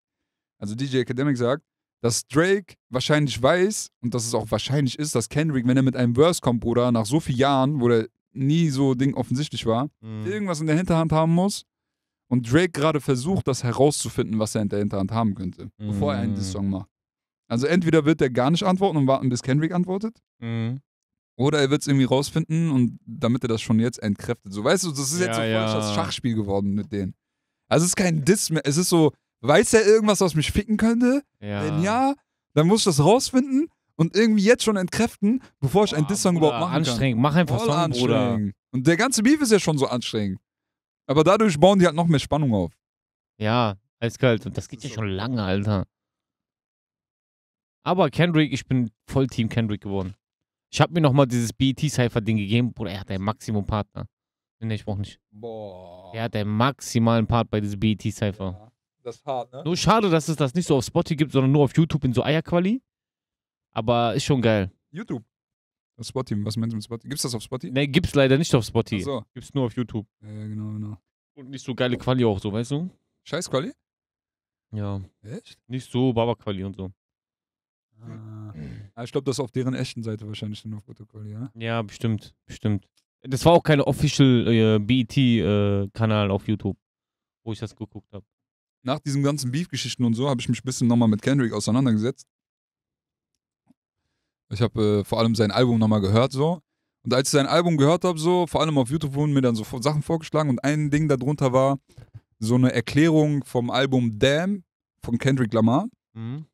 also DJ Academic sagt, dass Drake wahrscheinlich weiß und dass es auch wahrscheinlich ist, dass Kendrick, wenn er mit einem Verse kommt, Bruder, nach so vielen Jahren, wo der nie so Ding offensichtlich war, mhm. irgendwas in der Hinterhand haben muss und Drake gerade versucht, das herauszufinden, was er in der Hinterhand haben könnte, mhm. bevor er einen mhm. Diss-Song macht. Also entweder wird er gar nicht antworten und warten, bis Kendrick antwortet, mhm. oder er wird es irgendwie rausfinden und damit er das schon jetzt entkräftet. So, weißt du, das ist jetzt ja, so voll ja. das Schachspiel geworden mit denen. Also es ist kein Diss mehr, es ist so, weiß er irgendwas, was mich ficken könnte? Ja. Wenn ja, dann muss ich das rausfinden und irgendwie jetzt schon entkräften, bevor ich oh, einen ah, Diss-Song überhaupt machen anstrengend. kann. Anstrengend, mach einfach Voll Song, anstrengend. Bruder. Und der ganze Beef ist ja schon so anstrengend. Aber dadurch bauen die halt noch mehr Spannung auf. Ja, eiskalt. Und das geht ja schon lange, Alter. Aber Kendrick, ich bin voll Team Kendrick geworden. Ich hab mir nochmal dieses BET-Cypher-Ding gegeben. Bruder, er hat einen Maximum-Partner. Nee, ich brauch nicht. Boah. Er hat einen maximalen Part bei diesem BET-Cypher. Ja. Das ist hart, ne? Nur schade, dass es das nicht so auf Spotify gibt, sondern nur auf YouTube in so Eierquali. Aber ist schon geil. YouTube? Spotty, was meinst du mit Spotty? Gibt's das auf Spotty? Nee, gibt's leider nicht auf Spotify. So. Gibt's nur auf YouTube. Ja, genau, genau. Und nicht so geile Quali auch so, weißt du? Scheiß Quali? Ja. Echt? Nicht so Baba-Quali und so. Ah. ah ich glaube, das ist auf deren echten Seite wahrscheinlich dann auf Protokoll, ja? Ja, bestimmt, bestimmt. Das war auch kein official äh, BET-Kanal äh, auf YouTube, wo ich das geguckt habe nach diesen ganzen Beef-Geschichten und so habe ich mich ein bisschen nochmal mit Kendrick auseinandergesetzt. Ich habe äh, vor allem sein Album nochmal gehört so. Und als ich sein Album gehört habe, so, vor allem auf YouTube wurden mir dann so Sachen vorgeschlagen und ein Ding darunter war so eine Erklärung vom Album Damn von Kendrick Lamar. Mhm.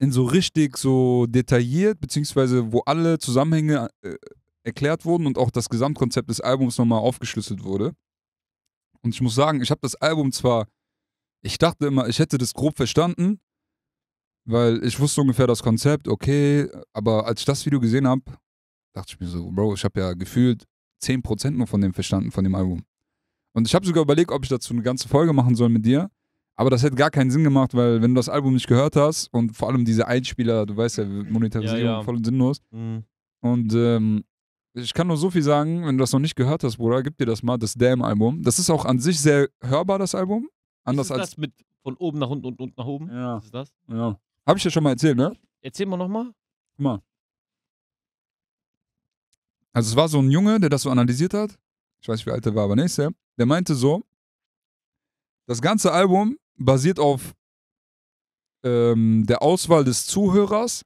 In so richtig so detailliert, beziehungsweise wo alle Zusammenhänge äh, erklärt wurden und auch das Gesamtkonzept des Albums nochmal aufgeschlüsselt wurde. Und ich muss sagen, ich habe das Album zwar ich dachte immer, ich hätte das grob verstanden, weil ich wusste ungefähr das Konzept, okay, aber als ich das Video gesehen habe, dachte ich mir so, Bro, ich habe ja gefühlt 10% nur von dem verstanden, von dem Album. Und ich habe sogar überlegt, ob ich dazu eine ganze Folge machen soll mit dir. Aber das hätte gar keinen Sinn gemacht, weil wenn du das Album nicht gehört hast und vor allem diese Einspieler, du weißt ja, Monetarisierung ja, ja. voll und sinnlos. Mhm. Und ähm, ich kann nur so viel sagen, wenn du das noch nicht gehört hast, Bruder, gib dir das mal, das Damn-Album. Das ist auch an sich sehr hörbar, das Album. Anders ist als. Das mit von oben nach unten und unten nach oben? Ja. Was ist das? Ja. Hab ich dir schon mal erzählt, ne? Erzähl mal nochmal. Guck mal. Also, es war so ein Junge, der das so analysiert hat. Ich weiß nicht, wie alt er war, aber nächste. Der meinte so: Das ganze Album basiert auf ähm, der Auswahl des Zuhörers,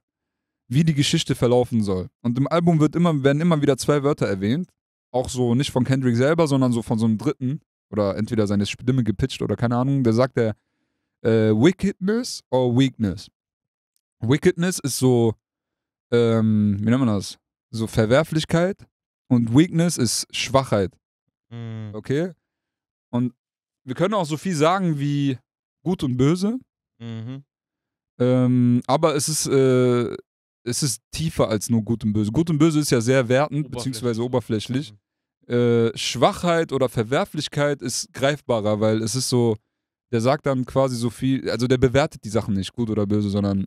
wie die Geschichte verlaufen soll. Und im Album wird immer, werden immer wieder zwei Wörter erwähnt. Auch so nicht von Kendrick selber, sondern so von so einem Dritten oder entweder seine Stimme gepitcht oder keine Ahnung, da sagt er äh, Wickedness or Weakness. Wickedness ist so, ähm, wie nennt man das? So Verwerflichkeit und Weakness ist Schwachheit. Mhm. Okay? Und wir können auch so viel sagen wie gut und böse. Mhm. Ähm, aber es ist, äh, es ist tiefer als nur gut und böse. Gut und böse ist ja sehr wertend, oberflächlich. beziehungsweise oberflächlich. Mhm. Äh, Schwachheit oder Verwerflichkeit ist greifbarer, weil es ist so, der sagt dann quasi so viel, also der bewertet die Sachen nicht gut oder böse, sondern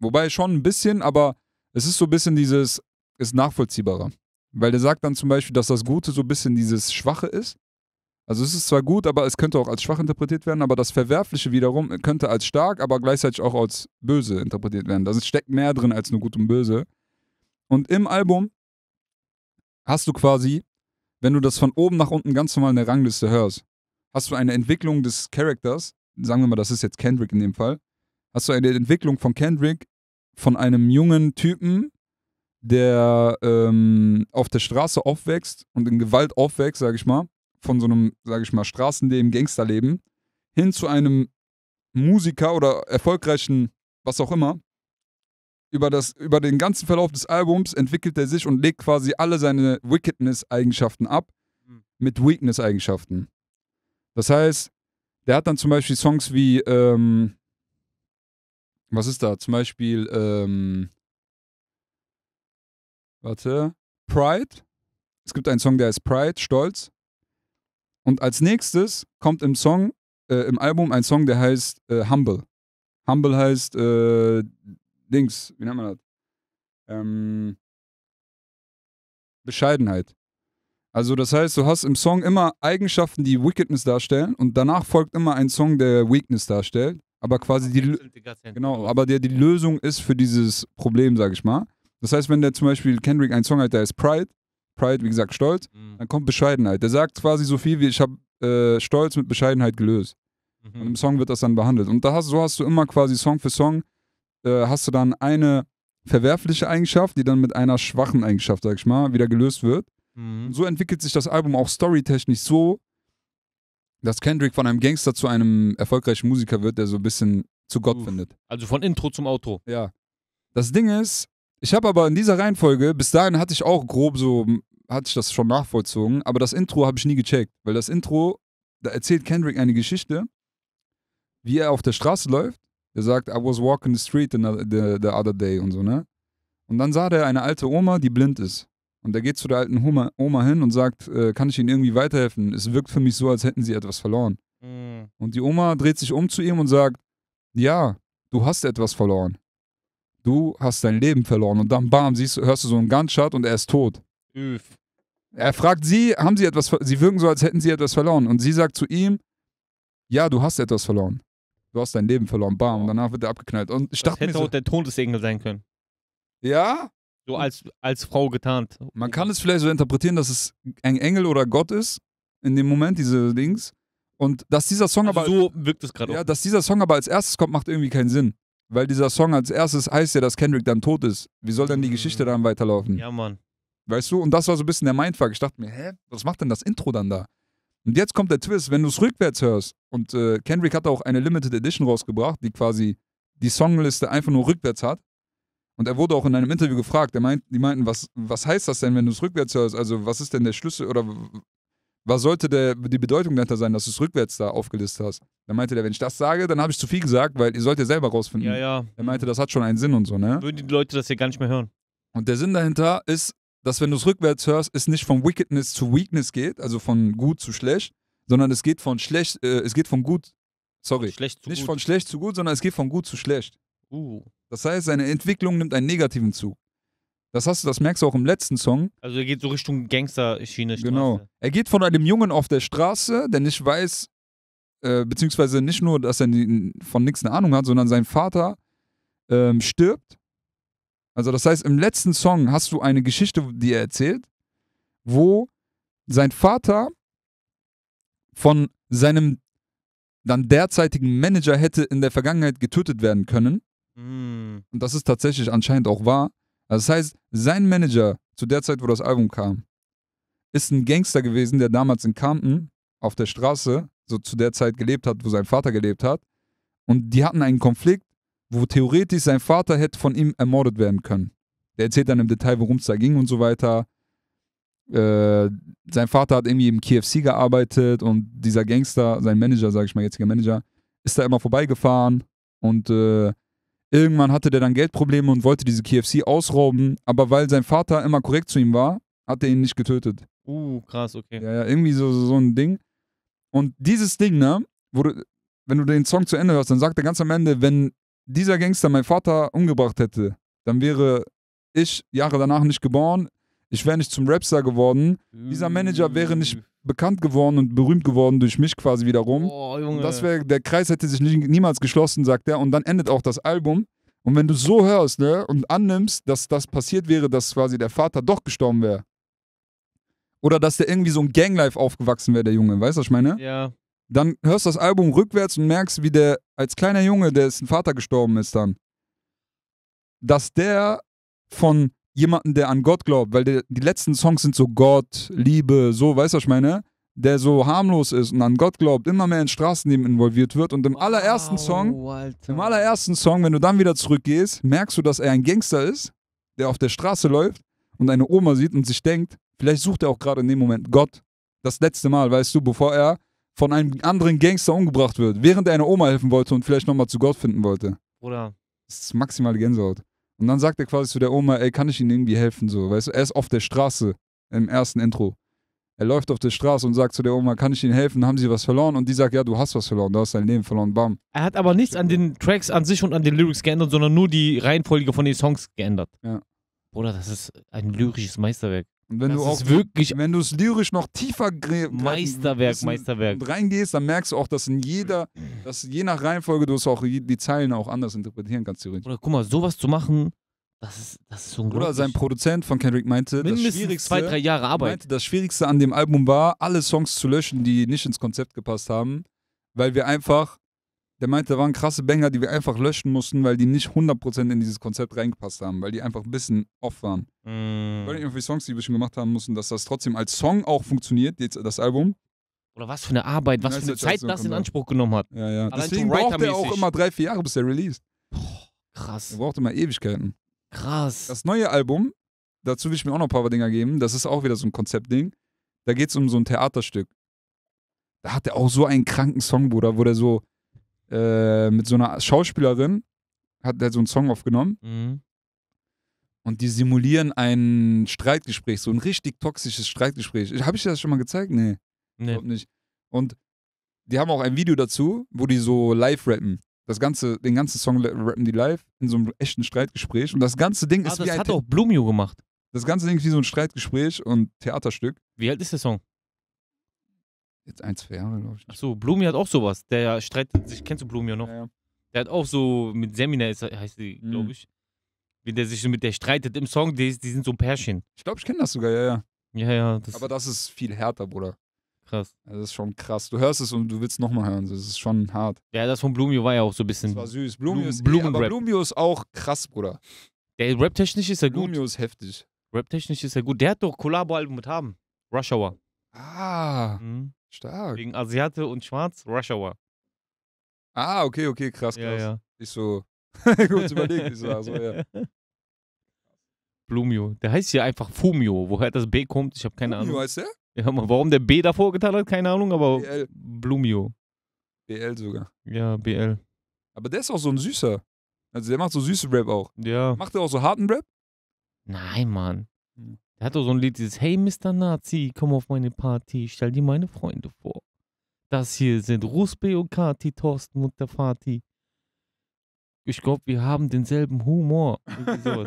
wobei schon ein bisschen, aber es ist so ein bisschen dieses, ist nachvollziehbarer. Weil der sagt dann zum Beispiel, dass das Gute so ein bisschen dieses Schwache ist. Also es ist zwar gut, aber es könnte auch als schwach interpretiert werden, aber das Verwerfliche wiederum könnte als stark, aber gleichzeitig auch als böse interpretiert werden. Da steckt mehr drin als nur gut und böse. Und im Album hast du quasi wenn du das von oben nach unten ganz normal in der Rangliste hörst, hast du eine Entwicklung des Charakters, sagen wir mal, das ist jetzt Kendrick in dem Fall, hast du eine Entwicklung von Kendrick von einem jungen Typen, der ähm, auf der Straße aufwächst und in Gewalt aufwächst, sag ich mal, von so einem, sag ich mal, Straßenleben, Gangsterleben, hin zu einem Musiker oder erfolgreichen, was auch immer, über, das, über den ganzen Verlauf des Albums entwickelt er sich und legt quasi alle seine Wickedness-Eigenschaften ab hm. mit Weakness-Eigenschaften. Das heißt, der hat dann zum Beispiel Songs wie, ähm, was ist da? Zum Beispiel, ähm, warte, Pride. Es gibt einen Song, der heißt Pride, Stolz. Und als nächstes kommt im Song, äh, im Album ein Song, der heißt äh, Humble. Humble heißt, äh, Dings, wie nennt man das? Ähm, Bescheidenheit. Also das heißt, du hast im Song immer Eigenschaften, die Wickedness darstellen und danach folgt immer ein Song, der Weakness darstellt, aber quasi die, genau, aber der die Lösung ist für dieses Problem, sag ich mal. Das heißt, wenn der zum Beispiel Kendrick einen Song hat, der heißt Pride, Pride, wie gesagt, Stolz, mhm. dann kommt Bescheidenheit. Der sagt quasi so viel wie ich habe äh, Stolz mit Bescheidenheit gelöst. Mhm. Und im Song wird das dann behandelt. Und da hast, so hast du immer quasi Song für Song äh, hast du dann eine verwerfliche Eigenschaft, die dann mit einer schwachen Eigenschaft, sag ich mal, wieder gelöst wird. Mhm. So entwickelt sich das Album auch storytechnisch so, dass Kendrick von einem Gangster zu einem erfolgreichen Musiker wird, der so ein bisschen zu Gott Uff. findet. Also von Intro zum Outro. Ja. Das Ding ist, ich habe aber in dieser Reihenfolge, bis dahin hatte ich auch grob so, hatte ich das schon nachvollzogen, aber das Intro habe ich nie gecheckt, weil das Intro, da erzählt Kendrick eine Geschichte, wie er auf der Straße läuft der sagt, I was walking the street the, the, the other day und so, ne? Und dann sah der eine alte Oma, die blind ist. Und der geht zu der alten Oma, Oma hin und sagt, äh, kann ich Ihnen irgendwie weiterhelfen? Es wirkt für mich so, als hätten Sie etwas verloren. Mhm. Und die Oma dreht sich um zu ihm und sagt, ja, du hast etwas verloren. Du hast dein Leben verloren. Und dann, bam, siehst, hörst du so einen Gunshot und er ist tot. Üff. Er fragt sie, haben sie etwas, sie wirken so, als hätten sie etwas verloren. Und sie sagt zu ihm, ja, du hast etwas verloren du hast dein Leben verloren, bam, und danach wird er abgeknallt. Und ich das dachte hätte mir so, auch der Engels sein können. Ja? So als, als Frau getarnt. Man kann es vielleicht so interpretieren, dass es ein Engel oder Gott ist, in dem Moment, diese Dings. Und dass dieser Song also aber. So wirkt es gerade. Ja, auch. dass dieser Song aber als erstes kommt, macht irgendwie keinen Sinn. Weil dieser Song als erstes heißt ja, dass Kendrick dann tot ist. Wie soll denn die Geschichte mm. dann weiterlaufen? Ja, Mann. Weißt du, und das war so ein bisschen der Mindfuck. Ich dachte mir, hä, was macht denn das Intro dann da? Und jetzt kommt der Twist, wenn du es rückwärts hörst, und äh, Kendrick hat auch eine Limited Edition rausgebracht, die quasi die Songliste einfach nur rückwärts hat. Und er wurde auch in einem Interview gefragt, meint, die meinten, was, was heißt das denn, wenn du es rückwärts hörst? Also was ist denn der Schlüssel oder was sollte der, die Bedeutung dahinter sein, dass du es rückwärts da aufgelistet hast? Dann meinte der, wenn ich das sage, dann habe ich zu viel gesagt, weil ihr sollt ja selber rausfinden. Ja, ja. Er meinte, das hat schon einen Sinn und so, ne? Würden die Leute das hier gar nicht mehr hören. Und der Sinn dahinter ist, dass wenn du es rückwärts hörst, es nicht von Wickedness zu Weakness geht, also von gut zu schlecht, sondern es geht von schlecht, äh, es geht von gut, sorry, schlecht zu nicht gut. von schlecht zu gut, sondern es geht von gut zu schlecht. Uh. Das heißt, seine Entwicklung nimmt einen negativen Zug. Das hast du, das merkst du auch im letzten Song. Also er geht so Richtung Gangster-Schiene. Genau. Er geht von einem Jungen auf der Straße, der nicht weiß, äh, beziehungsweise nicht nur, dass er von nichts eine Ahnung hat, sondern sein Vater ähm, stirbt also das heißt, im letzten Song hast du eine Geschichte, die er erzählt, wo sein Vater von seinem dann derzeitigen Manager hätte in der Vergangenheit getötet werden können. Mm. Und das ist tatsächlich anscheinend auch wahr. Also das heißt, sein Manager zu der Zeit, wo das Album kam, ist ein Gangster gewesen, der damals in Camden auf der Straße, so zu der Zeit gelebt hat, wo sein Vater gelebt hat. Und die hatten einen Konflikt wo theoretisch sein Vater hätte von ihm ermordet werden können. Der erzählt dann im Detail, worum es da ging und so weiter. Äh, sein Vater hat irgendwie im KFC gearbeitet und dieser Gangster, sein Manager, sage ich mal, jetziger Manager, ist da immer vorbeigefahren und äh, irgendwann hatte der dann Geldprobleme und wollte diese KFC ausrauben, aber weil sein Vater immer korrekt zu ihm war, hat er ihn nicht getötet. Uh, krass, okay. Ja, ja irgendwie so, so, ein Ding. Und dieses Ding, ne, wurde, wenn du den Song zu Ende hörst, dann sagt er ganz am Ende, wenn dieser Gangster meinen Vater umgebracht hätte, dann wäre ich Jahre danach nicht geboren, ich wäre nicht zum Rapstar geworden, dieser Manager wäre nicht bekannt geworden und berühmt geworden durch mich quasi wiederum. Oh, und das wäre, der Kreis hätte sich nie, niemals geschlossen, sagt er. Und dann endet auch das Album. Und wenn du so hörst, ne, und annimmst, dass das passiert wäre, dass quasi der Vater doch gestorben wäre. Oder dass der irgendwie so ein Ganglife aufgewachsen wäre, der Junge, weißt du, was ich meine? Ja dann hörst du das Album rückwärts und merkst, wie der als kleiner Junge, der ist ein Vater gestorben ist dann, dass der von jemandem, der an Gott glaubt, weil der, die letzten Songs sind so Gott, Liebe, so, weißt du, was ich meine? Der so harmlos ist und an Gott glaubt, immer mehr in Straßenleben involviert wird. Und im wow, allerersten Song, Alter. im allerersten Song, wenn du dann wieder zurückgehst, merkst du, dass er ein Gangster ist, der auf der Straße läuft und eine Oma sieht und sich denkt, vielleicht sucht er auch gerade in dem Moment Gott. Das letzte Mal, weißt du, bevor er von einem anderen Gangster umgebracht wird, während er einer Oma helfen wollte und vielleicht nochmal zu Gott finden wollte. Oder? Das ist maximale Gänsehaut. Und dann sagt er quasi zu der Oma, ey, kann ich Ihnen irgendwie helfen? So, weißt du, er ist auf der Straße im ersten Intro. Er läuft auf der Straße und sagt zu der Oma, kann ich Ihnen helfen? Haben Sie was verloren? Und die sagt, ja, du hast was verloren, du hast dein Leben verloren, bam. Er hat aber nichts an den Tracks an sich und an den Lyrics geändert, sondern nur die Reihenfolge von den Songs geändert. Ja. Oder das ist ein lyrisches Meisterwerk wenn das du auch, wirklich wenn du es lyrisch noch tiefer Meisterwerk, Meisterwerk. reingehst, dann merkst du auch, dass in jeder, dass je nach Reihenfolge du es auch die Zeilen auch anders interpretieren kannst, theoretisch. Oder guck mal, sowas zu machen, das ist, das ist unglaublich. Oder sein Produzent von Kendrick meinte, Mindestens das Schwierigste, zwei, drei Jahre Arbeit. Meinte, das Schwierigste an dem Album war, alle Songs zu löschen, die nicht ins Konzept gepasst haben, weil wir einfach der meinte, da waren krasse Banger, die wir einfach löschen mussten, weil die nicht 100% in dieses Konzept reingepasst haben, weil die einfach ein bisschen off waren. Mm. Weil irgendwie Songs, die wir schon gemacht haben mussten, dass das trotzdem als Song auch funktioniert, jetzt das Album. Oder was für eine Arbeit, was für eine Zeit das in Anspruch genommen hat. Ja, ja. Deswegen braucht er auch immer drei, vier Jahre, bis er released. Boah, krass. Er braucht immer Ewigkeiten. Krass. Das neue Album, dazu will ich mir auch noch ein paar Dinger geben, das ist auch wieder so ein Konzeptding. Da geht es um so ein Theaterstück. Da hat er auch so einen kranken Song, Bruder, wo der so äh, mit so einer Schauspielerin, hat der so einen Song aufgenommen. Mhm. Und die simulieren ein Streitgespräch, so ein richtig toxisches Streitgespräch. Habe ich dir das schon mal gezeigt? Nee. Nee. nicht. Und die haben auch ein Video dazu, wo die so live rappen. Das ganze, den ganzen Song rappen die live in so einem echten Streitgespräch. Und das ganze Ding ah, ist das wie ein hat auch Blumio gemacht. Das ganze Ding ist wie so ein Streitgespräch und Theaterstück. Wie alt ist der Song? Jetzt ein, zwei Jahre, glaube ich. Achso, Blumi hat auch sowas. Der streitet sich, kennst du Blumi ja noch? Ja, Der hat auch so mit Semina, heißt die, mhm. glaube ich. Wie der sich mit der streitet im Song, die, die sind so ein Pärchen. Ich glaube, ich kenne das sogar, ja, ja. Ja, ja. Das Aber das ist viel härter, Bruder. Krass. Das ist schon krass. Du hörst es und du willst nochmal hören. Das ist schon hart. Ja, das von Blumio war ja auch so ein bisschen. Das war süß. Blumio, Blum, ist, eh- Blumen aber Blumio ist auch krass, Bruder. Der Rap-technisch ist er gut. Blumio ist heftig. Rap-technisch ist er gut. Der hat doch collabo album mit haben. Rush Hour. Ah. Mhm. Stark. Wegen Asiate und Schwarz, Rush Hour. Ah, okay, okay, krass, krass. Ja, ja. Ich so, kurz überlegt, ich so, also, ja. Blumio. Der heißt hier einfach Fumio. Woher das B kommt, ich habe keine Fumio Ahnung. heißt der? Ja, man, warum der B davor getan hat, keine Ahnung, aber BL. Blumio. BL sogar. Ja, BL. Aber der ist auch so ein süßer. Also der macht so süße Rap auch. Ja. Macht er auch so harten Rap? Nein, Mann. Hm. Der hat doch so ein Lied, dieses Hey Mr. Nazi, komm auf meine Party, stell dir meine Freunde vor. Das hier sind Ruspe und Kati, Thorsten und der Fati. Ich glaube, wir haben denselben Humor.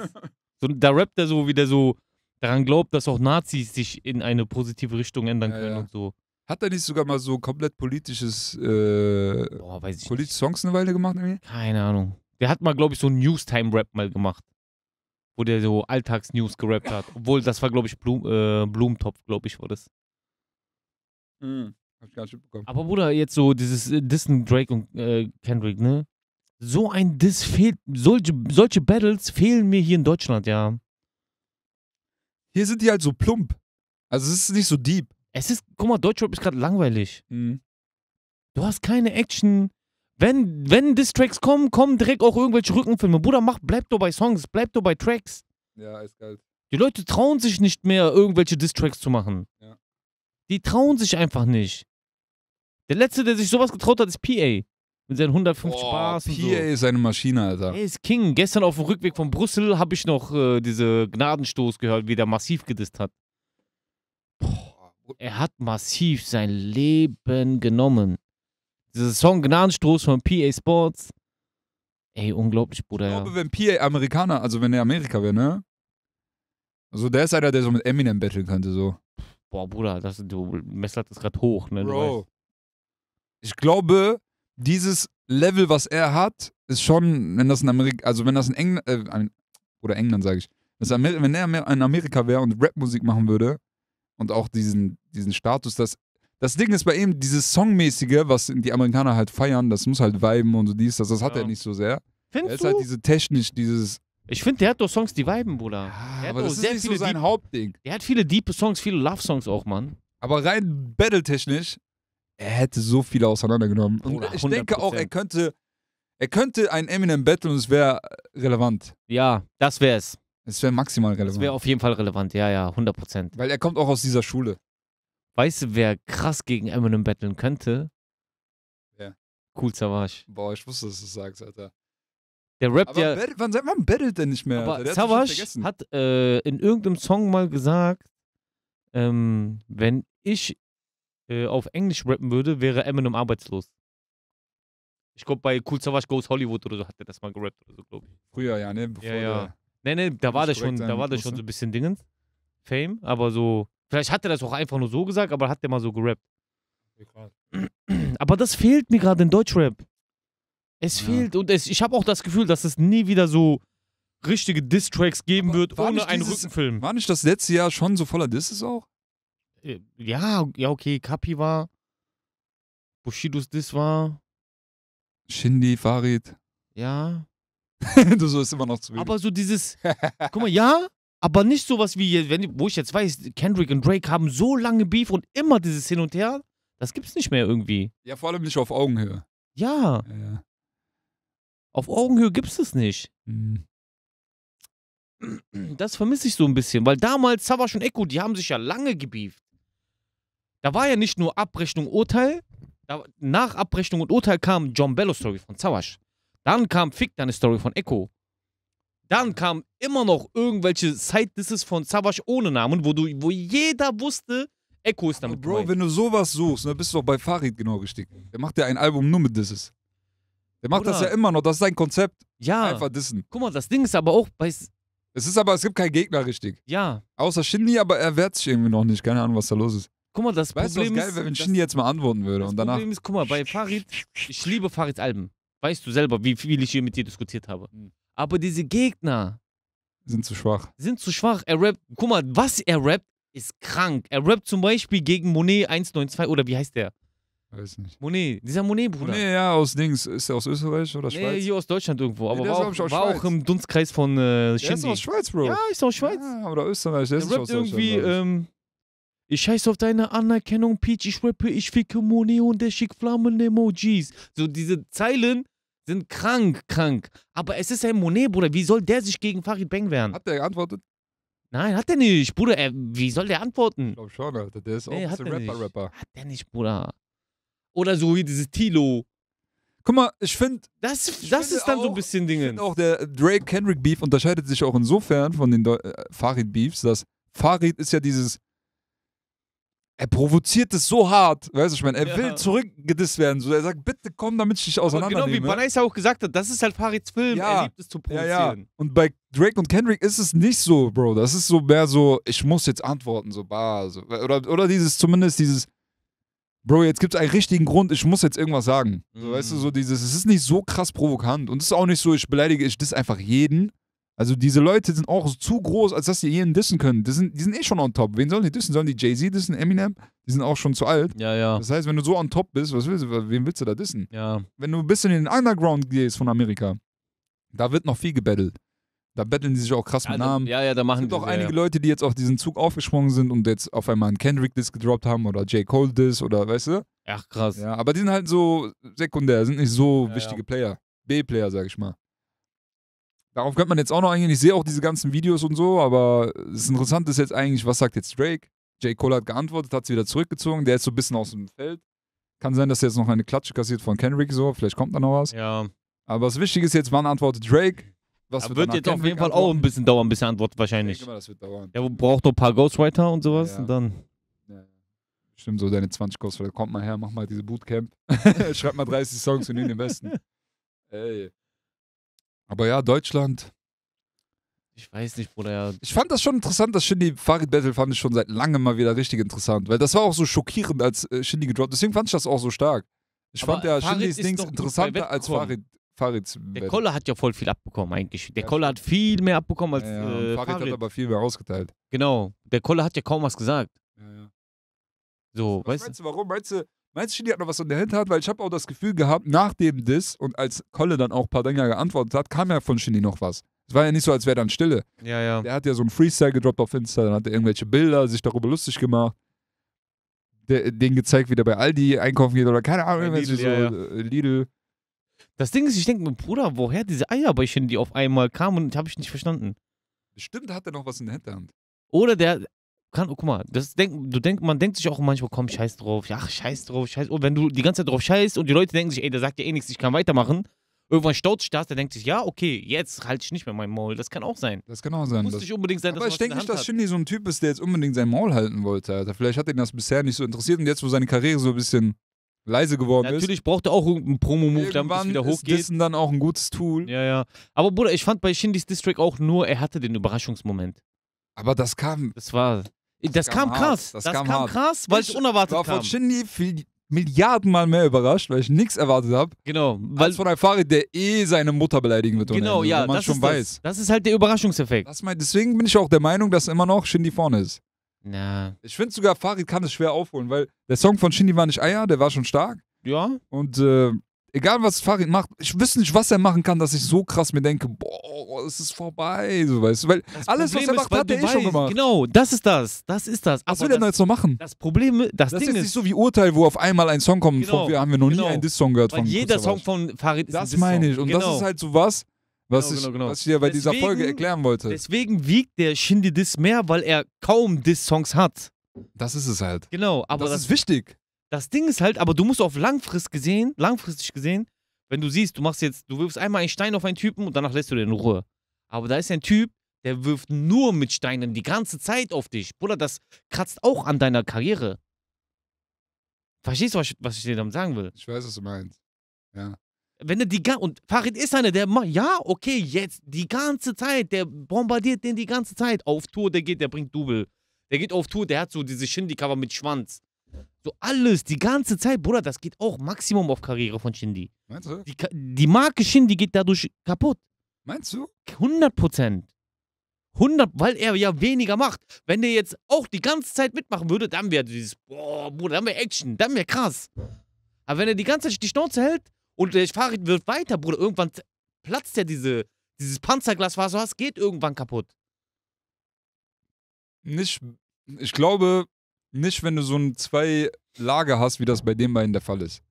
so, da rappt er so, wie der so daran glaubt, dass auch Nazis sich in eine positive Richtung ändern können ja, und so. Hat er nicht sogar mal so komplett politisches äh, Boah, politische Songs eine Weile gemacht? Irgendwie? Keine Ahnung. Der hat mal, glaube ich, so einen Newstime-Rap mal gemacht wo der so Alltagsnews gerappt hat. Obwohl, das war, glaube ich, Blum, äh, Blumentopf, glaube ich, war das. Hm, Hab ich gar nicht mitbekommen. Aber Bruder, jetzt so dieses äh, Dissen Drake und äh, Kendrick, ne? So ein Diss fehlt, solche, solche Battles fehlen mir hier in Deutschland, ja. Hier sind die halt so plump. Also es ist nicht so deep. Es ist, guck mal, Deutschrap ist gerade langweilig. Mhm. Du hast keine Action, wenn, wenn Distracks kommen, kommen direkt auch irgendwelche Rückenfilme. Bruder, mach, bleib doch bei Songs, bleib doch bei Tracks. Ja, ist geil. Die Leute trauen sich nicht mehr, irgendwelche Distracks zu machen. Ja. Die trauen sich einfach nicht. Der Letzte, der sich sowas getraut hat, ist PA. Mit seinen 150 Boah, Bars. PA so. ist eine Maschine, Alter. Er ist King. Gestern auf dem Rückweg von Brüssel habe ich noch äh, diese Gnadenstoß gehört, wie der massiv gedisst hat. Boah, er hat massiv sein Leben genommen. Dieser Song Gnadenstoß von PA Sports. Ey, unglaublich, Bruder. Ich glaube, ja. wenn PA Amerikaner, also wenn er Amerika wäre, ne? Also der ist einer, der so mit Eminem battlen könnte, so. Boah, Bruder, das, du messlert das gerade hoch, ne? Bro. Ich glaube, dieses Level, was er hat, ist schon, wenn das in Amerika, also wenn das in England, äh, oder England sage ich, wenn er in Amerika wäre und Rapmusik machen würde und auch diesen, diesen Status, dass das Ding ist bei ihm, dieses Songmäßige, was die Amerikaner halt feiern, das muss halt viben und so dies, das, das hat Ja. er nicht so sehr. Findest Er ist halt du? halt diese technisch, dieses. ich finde, der hat doch Songs, die viben, Bruder. der, aber das ist nicht so sein deep, Hauptding. Er hat viele deep Songs, viele Love-Songs auch, Mann. Aber rein battle-technisch, er hätte so viele auseinandergenommen. Und Bruder, ich denke auch, er könnte, er könnte ein Eminem battle und es wäre relevant. Ja, das wäre Es Es wäre maximal relevant. Es wäre auf jeden Fall relevant. Ja, ja, 100 Prozent. Weil er kommt auch aus dieser Schule. Weißt du, wer krass gegen Eminem battlen könnte? Ja. Cool Savage. Boah, ich wusste, dass du es sagst, Alter. Der rappt aber ja. Wann, wann battelt der nicht mehr? Aber Alter? Savage hat, äh, in irgendeinem Song mal gesagt, ähm, wenn ich äh, auf Englisch rappen würde, wäre Eminem arbeitslos. Ich glaube, bei Cool Savage Goes Hollywood oder so hat er das mal gerappt oder so, glaube ich. Früher, ja, ne? Bevor ja, ja. Nee, nee, da war der schon, da war der schon so ein bisschen Dingens. Fame, aber so Vielleicht hat er das auch einfach nur so gesagt, aber hat der mal so gerappt. Aber das fehlt mir gerade in Deutschrap. Es ja. fehlt und es, ich habe auch das Gefühl, dass es nie wieder so richtige Diss-Tracks geben aber wird ohne einen dieses, Rückenfilm. War nicht das letzte Jahr schon so voller Disses auch? Äh, ja, ja, okay. Kapi war. Bushidos Diss war. Shindi, Farid. Ja. du so ist immer noch zu wenig. Aber so dieses. guck mal, ja, aber nicht sowas wie, wenn, wo ich jetzt weiß, Kendrick und Drake haben so lange Beef und immer dieses Hin und Her. Das gibt's nicht mehr irgendwie. Ja, vor allem nicht auf Augenhöhe. Ja. ja. Auf Augenhöhe gibt's es nicht. Mhm. Das vermisse ich so ein bisschen, weil damals Savas und Echo, die haben sich ja lange gebieft. Da war ja nicht nur Abrechnung, Urteil. Da, nach Abrechnung und Urteil kam John Bello Story von Savas. Dann kam Fick deine Story von Echo. Dann kamen immer noch irgendwelche Side-Disses von Savage ohne Namen, wo, du, wo jeder wusste, Echo ist damit Bro, gemeint. wenn du sowas suchst, dann bist du doch bei Farid genau gestiegen. Der macht ja ein Album nur mit Disses. Der macht Oder? das ja immer noch, das ist sein Konzept. Ja. Einfach dissen. Guck mal, das Ding ist aber auch bei. Es ist aber, es gibt keinen Gegner richtig. Ja. Außer Shindy, aber er wehrt sich irgendwie noch nicht. Keine Ahnung, was da los ist. Guck mal, das weißt Problem du, was geil wäre, wenn Shindy jetzt mal antworten würde und danach. Das Problem ist, guck mal, bei Farid, ich liebe Farids Alben. Weißt du selber, wie viel ich hier mit dir diskutiert habe. Hm. Aber diese Gegner sind zu schwach. Sind zu schwach. Er rappt, guck mal, was er rappt, ist krank. Er rappt zum Beispiel gegen Monet 192 oder wie heißt der? Weiß nicht. Monet, dieser Monet-Bruder. Monet, ja, aus Dings. Ist er aus Österreich oder Schweiz? Nee, hier aus Deutschland irgendwo. Aber nee, war, auch, auch, war auch, im Dunstkreis von äh, Shindy. Der ist aus Schweiz, Bro. Ja, ist aus Schweiz. Ja, oder Österreich. Der, der ist rappt aus irgendwie, ähm, ich scheiß auf deine Anerkennung, Peach. Ich rappe, ich ficke Monet und der schickt Flammen-Emojis. So diese Zeilen sind krank, krank. Aber es ist ein Monet, Bruder. Wie soll der sich gegen Farid Bang wehren? Hat der geantwortet? Nein, hat der nicht, Bruder. Er, wie soll der antworten? Ich glaube schon, Alter. Der ist nee, auch ein Rapper-Rapper. Hat der nicht, Bruder. Oder so wie dieses Tilo. Guck mal, ich finde. Das, ich das find ist dann auch, so ein bisschen Dinge. Auch der Drake-Kendrick-Beef unterscheidet sich auch insofern von den äh, Farid-Beefs, dass Farid ist ja dieses er provoziert es so hart, weißt du, ich meine, er ja. will zurückgedisst werden, so, er sagt, bitte komm, damit ich dich auseinandernehme. Genau wie Vanessa auch gesagt hat, das ist halt Farids Film, ja. er liebt es zu provozieren. Ja, ja. Und bei Drake und Kendrick ist es nicht so, Bro, das ist so mehr so, ich muss jetzt antworten, so, bah, so. Oder, oder dieses, zumindest dieses, Bro, jetzt gibt es einen richtigen Grund, ich muss jetzt irgendwas sagen. So, mhm. Weißt du, mhm. so dieses, es ist nicht so krass provokant und es ist auch nicht so, ich beleidige, ich diss einfach jeden, also diese Leute sind auch zu groß, als dass sie jeden dissen können. Die sind, die sind eh schon on top. Wen sollen die dissen? Sollen die Jay-Z dissen, Eminem? Die sind auch schon zu alt. Ja, ja. Das heißt, wenn du so on top bist, was willst du, wen willst du da dissen? Ja. Wenn du ein bisschen in den Underground gehst von Amerika, da wird noch viel gebettelt. Da betteln die sich auch krass ja, mit Namen. Ja, ja, da machen Es gibt auch einige ja. Leute, die jetzt auf diesen Zug aufgesprungen sind und jetzt auf einmal einen Kendrick-Disc gedroppt haben oder J. Cole-Disc oder weißt du? Ach, krass. Ja, aber die sind halt so sekundär, sind nicht so ja, wichtige Player. B-Player, sag ich mal. Darauf könnte man jetzt auch noch eingehen. Ich sehe auch diese ganzen Videos und so, aber das Interessante ist jetzt eigentlich, was sagt jetzt Drake? J. Cole hat geantwortet, hat sie wieder zurückgezogen. Der ist so ein bisschen aus dem Feld. Kann sein, dass er jetzt noch eine Klatsche kassiert von Kendrick, so. Vielleicht kommt da noch was. Ja. Aber das Wichtige ist jetzt, wann antwortet Drake? Was wird, wird jetzt Kendrick auf jeden Fall antworten? auch ein bisschen dauern, bis er antwortet, wahrscheinlich. Ich denke mal, das wird dauern. Er braucht doch ein paar Ghostwriter und sowas ja. und dann. Ja. Stimmt, so deine 20 Ghostwriter. Kommt mal her, mach mal diese Bootcamp. Schreib mal 30 Songs und nimm den besten. Ey. Aber ja, Deutschland. Ich weiß nicht, Bruder. Ich fand das schon interessant, das Shindy Farid Battle fand ich schon seit langem mal wieder richtig interessant, weil das war auch so schockierend, als äh, Shindy gedroppt. Deswegen fand ich das auch so stark. Ich Aber fand ja Shindys Dings interessanter als Farid. Farids der Koller hat ja voll viel abbekommen eigentlich. Der ja, Koller hat viel mehr abbekommen als ja, ja. Äh, Farid, Farid, hat aber viel mehr ausgeteilt. Genau. Der Koller hat ja kaum was gesagt. Ja, ja. So, was weißt meinst du? Warum meinst du, Meinst du, Chili hat noch was in der Hinterhand? Weil ich habe auch das Gefühl gehabt, nach dem Diss und als Kolle dann auch ein paar Padanga geantwortet hat, kam ja von Chili noch was. Es war ja nicht so, als wäre dann Stille. Ja, ja. Der hat ja so einen Freestyle gedroppt auf Insta, dann hat er irgendwelche Bilder, sich darüber lustig gemacht. Der, den gezeigt, wie der bei Aldi einkaufen geht oder keine Ahnung, ja, Lidl, so, ja, ja. Äh, Lidl. Das Ding ist, ich denke mir, Bruder, woher diese Eier bei die auf einmal kamen, und habe ich nicht verstanden. Bestimmt hat er noch was in der Hinterhand. Oder der, kann, guck mal, das denk, du denk, man denkt sich auch manchmal, komm, scheiß drauf, ja, scheiß drauf, scheiß. Und oh, wenn du die ganze Zeit drauf scheißt und die Leute denken sich, ey, der sagt ja eh nichts, ich kann weitermachen, irgendwann staut sich das, der denkt sich, ja, okay, jetzt halte ich nicht mehr mein Maul. Das kann auch sein. Das kann auch sein. Muss nicht unbedingt sein, aber ich denke nicht, dass Shindy so ein Typ ist, der jetzt unbedingt sein Maul halten wollte. Alter. Vielleicht hat ihn das bisher nicht so interessiert und jetzt, wo seine Karriere so ein bisschen leise geworden Natürlich ist. Natürlich braucht er auch irgendeinen Promo-Move, damit es wieder hochgeht. Ist dann auch ein gutes Tool. Ja, ja. Aber Bruder, ich fand bei Shindys District auch nur, er hatte den Überraschungsmoment. Aber das kam. Das war. Das, das kam, krass. Das, das kam, kam krass, weil ich, ich unerwartet war kam. Von Shindy viel Milliardenmal mehr überrascht, weil ich nichts erwartet habe. Genau. Weil als von einem Fahrer, der eh seine Mutter beleidigen wird. Genau, ohnehin, ja. Man das schon weiß. Das. das. ist halt der Überraschungseffekt. Mein, deswegen bin ich auch der Meinung, dass immer noch Shindy vorne ist. Na. Ich finde sogar, Farid kann es schwer aufholen, weil der Song von Shindy war nicht Eier, der war schon stark. Ja. Und äh, egal was Farid macht, ich wüsste nicht, was er machen kann, dass ich so krass mir denke, boah, es ist vorbei, so weißt du, weil das alles, Problem was er macht, ist, hat er eh weißt, schon gemacht. Genau, das ist das, das ist das. Was aber will er denn jetzt noch machen? Das Problem, das, das Ding ist, ist nicht so wie Urteil, wo auf einmal ein Song kommt, genau, von, haben wir noch genau. nie einen Diss-Song gehört weil von jeder Song von Farid ist Das meine ich und genau. das ist halt so was, was, genau, ich, genau, genau. was ich dir bei deswegen, dieser Folge erklären wollte. Deswegen wiegt der Shindy Diss mehr, weil er kaum Diss-Songs hat. Das ist es halt. Genau, aber das, das, ist wichtig. Das Ding ist halt, aber du musst auf langfristig gesehen, langfristig gesehen, wenn du siehst, du machst jetzt, du wirfst einmal einen Stein auf einen Typen und danach lässt du den in Ruhe. Aber da ist ein Typ, der wirft nur mit Steinen die ganze Zeit auf dich. Bruder, das kratzt auch an deiner Karriere. Verstehst du, was ich dir damit sagen will? Ich weiß, was du meinst. Ja. Wenn er die ganze und Farid ist einer, der macht, ja, okay, jetzt die ganze Zeit, der bombardiert den die ganze Zeit. Auf Tour, der geht, der bringt Double. Der geht auf Tour, der hat so diese Shindy-Cover mit Schwanz. So alles, die ganze Zeit, Bruder, das geht auch Maximum auf Karriere von Shindy. Meinst du? Die, die Marke Shindy geht dadurch kaputt. Meinst du? 100 Prozent. 100, weil er ja weniger macht. Wenn der jetzt auch die ganze Zeit mitmachen würde, dann wäre dieses, boah, Bruder, dann wäre Action, dann wäre krass. Aber wenn er die ganze Zeit die Schnauze hält und der Fahrrad wird weiter, Bruder, irgendwann platzt ja diese, dieses Panzerglas, was du hast, geht irgendwann kaputt. Nicht, ich glaube, nicht, wenn du so ein zwei Lager hast, wie das bei den beiden der Fall ist.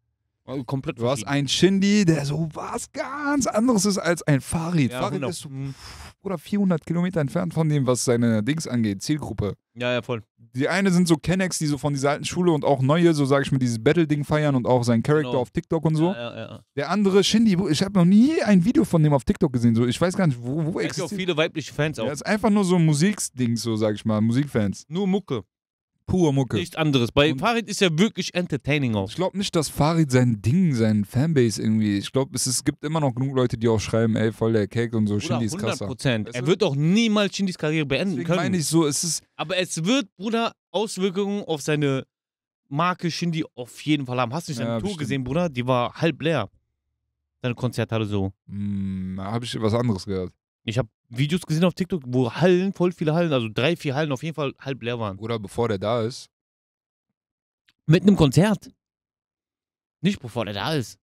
Also komplett du hast einen Shindy, der so was ganz anderes ist als ein Fahrrad. Ja, Farid ist so, hm. oder 400 Kilometer entfernt von dem, was seine Dings angeht, Zielgruppe. Ja, ja, voll. Die eine sind so Kennex, die so von dieser alten Schule und auch neue, so sage ich mal, dieses Battle-Ding feiern und auch seinen Charakter genau. auf TikTok und so. Ja, ja, ja. Der andere, Shindy, ich habe noch nie ein Video von dem auf TikTok gesehen. So, ich weiß gar nicht, wo, wo existiert. auch viele weibliche Fans auch. Er ist einfach nur so ein Musiksding, so sage ich mal, Musikfans. Nur Mucke pure Mucke. Nichts anderes. Bei und Farid ist ja wirklich entertaining auch. Ich glaube nicht, dass Farid sein Ding, sein Fanbase irgendwie. Ich glaube, es, es, gibt immer noch genug Leute, die auch schreiben, ey, voll der Cake und so. Bruder, Shindy ist krasser. 100 Prozent. Er wird auch niemals Shindys Karriere beenden Deswegen können. meine ich so, es ist. Aber es wird, Bruder, Auswirkungen auf seine Marke Shindy auf jeden Fall haben. Hast du nicht seine ja, Tour bestimmt. gesehen, Bruder? Die war halb leer. Seine Konzerthalle so. Hm, habe ich was anderes gehört. Ich habe Videos gesehen auf TikTok, wo Hallen, voll viele Hallen, also drei, vier Hallen auf jeden Fall halb leer waren. Oder bevor der da ist. Mit einem Konzert. Nicht bevor der da ist.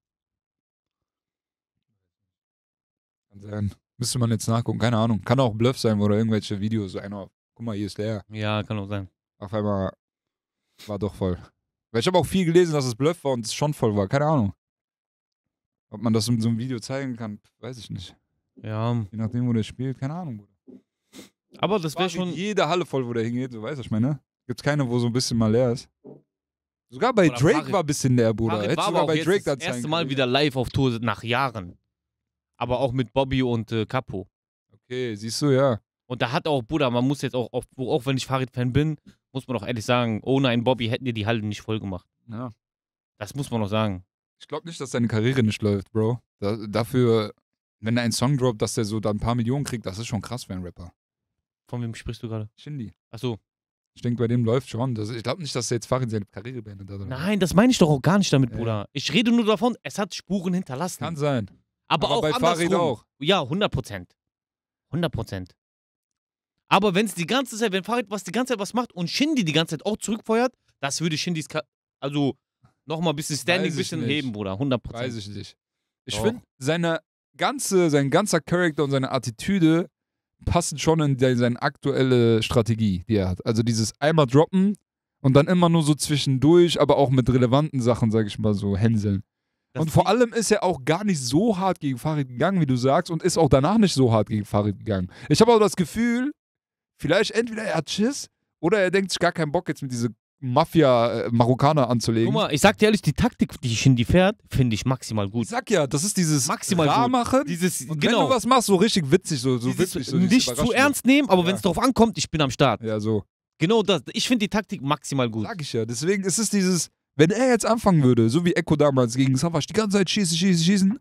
Kann sein. Müsste man jetzt nachgucken, keine Ahnung. Kann auch Bluff sein oder irgendwelche Videos. Einer, guck mal, hier ist leer. Ja, kann auch sein. Auf einmal war doch voll. Weil ich habe auch viel gelesen, dass es Bluff war und es schon voll war. Keine Ahnung. Ob man das in so einem Video zeigen kann, weiß ich nicht. Ja. Je nachdem, wo der spielt, keine Ahnung, Bruder. Aber das wäre schon. Jede Halle voll, wo der hingeht, du weißt was ich meine. Ne? Gibt es keine, wo so ein bisschen mal leer ist. Sogar bei Oder Drake Farid. war ein bisschen leer, Bruder. Farid Hättest war sogar bei Drake das, das erste Mal wieder live auf Tour nach Jahren. Aber auch mit Bobby und äh, Capo. Okay, siehst du, ja. Und da hat auch, Bruder, man muss jetzt auch, auch, auch wenn ich Farid-Fan bin, muss man auch ehrlich sagen, ohne einen Bobby hätten die die Halle nicht voll gemacht. Ja. Das muss man noch sagen. Ich glaube nicht, dass deine Karriere nicht läuft, Bro. Da, dafür wenn er einen Song droppt, dass der so da ein paar Millionen kriegt, das ist schon krass für einen Rapper. Von wem sprichst du gerade? Shindy. Achso. Ich denke, bei dem läuft schon. Das, ich glaube nicht, dass er jetzt Farin seine Karriere beendet hat. Nein, das meine ich doch auch gar nicht damit, Bruder. Ich rede nur davon, es hat Spuren hinterlassen. Kann sein. Aber, Aber auch bei Farid auch. Ja, 100 Prozent. 100 Prozent. Aber wenn es die ganze Zeit, wenn Farid was die ganze Zeit was macht und Shindy die ganze Zeit auch zurückfeuert, das würde Shindys, Ka also nochmal ein bisschen Standing, ein bisschen nicht. heben, Bruder. 100 Prozent. Weiß ich nicht. Ich finde, seine ganze, sein ganzer Charakter und seine Attitüde passen schon in de, seine aktuelle Strategie, die er hat. Also dieses einmal droppen und dann immer nur so zwischendurch, aber auch mit relevanten Sachen, sag ich mal so, hänseln. Das und vor allem ist er auch gar nicht so hart gegen Farid gegangen, wie du sagst, und ist auch danach nicht so hart gegen Farid gegangen. Ich habe auch das Gefühl, vielleicht entweder er hat Schiss oder er denkt sich gar keinen Bock jetzt mit dieser Mafia-Marokkaner äh, anzulegen. Guck mal, ich sag dir ehrlich, die Taktik, die Shindy fährt, finde ich maximal gut. Ich sag ja, das ist dieses maximal klar machen. Dieses, und genau. Wenn du genau. was machst, so richtig witzig, so, so dieses, witzig. So nicht zu ernst nehmen, aber ja. wenn es drauf ankommt, ich bin am Start. Ja, so. Genau das. Ich finde die Taktik maximal gut. Sag ich ja. Deswegen ist es dieses, wenn er jetzt anfangen würde, so wie Echo damals gegen Savasch, die ganze Zeit schießen, schießen, schießen,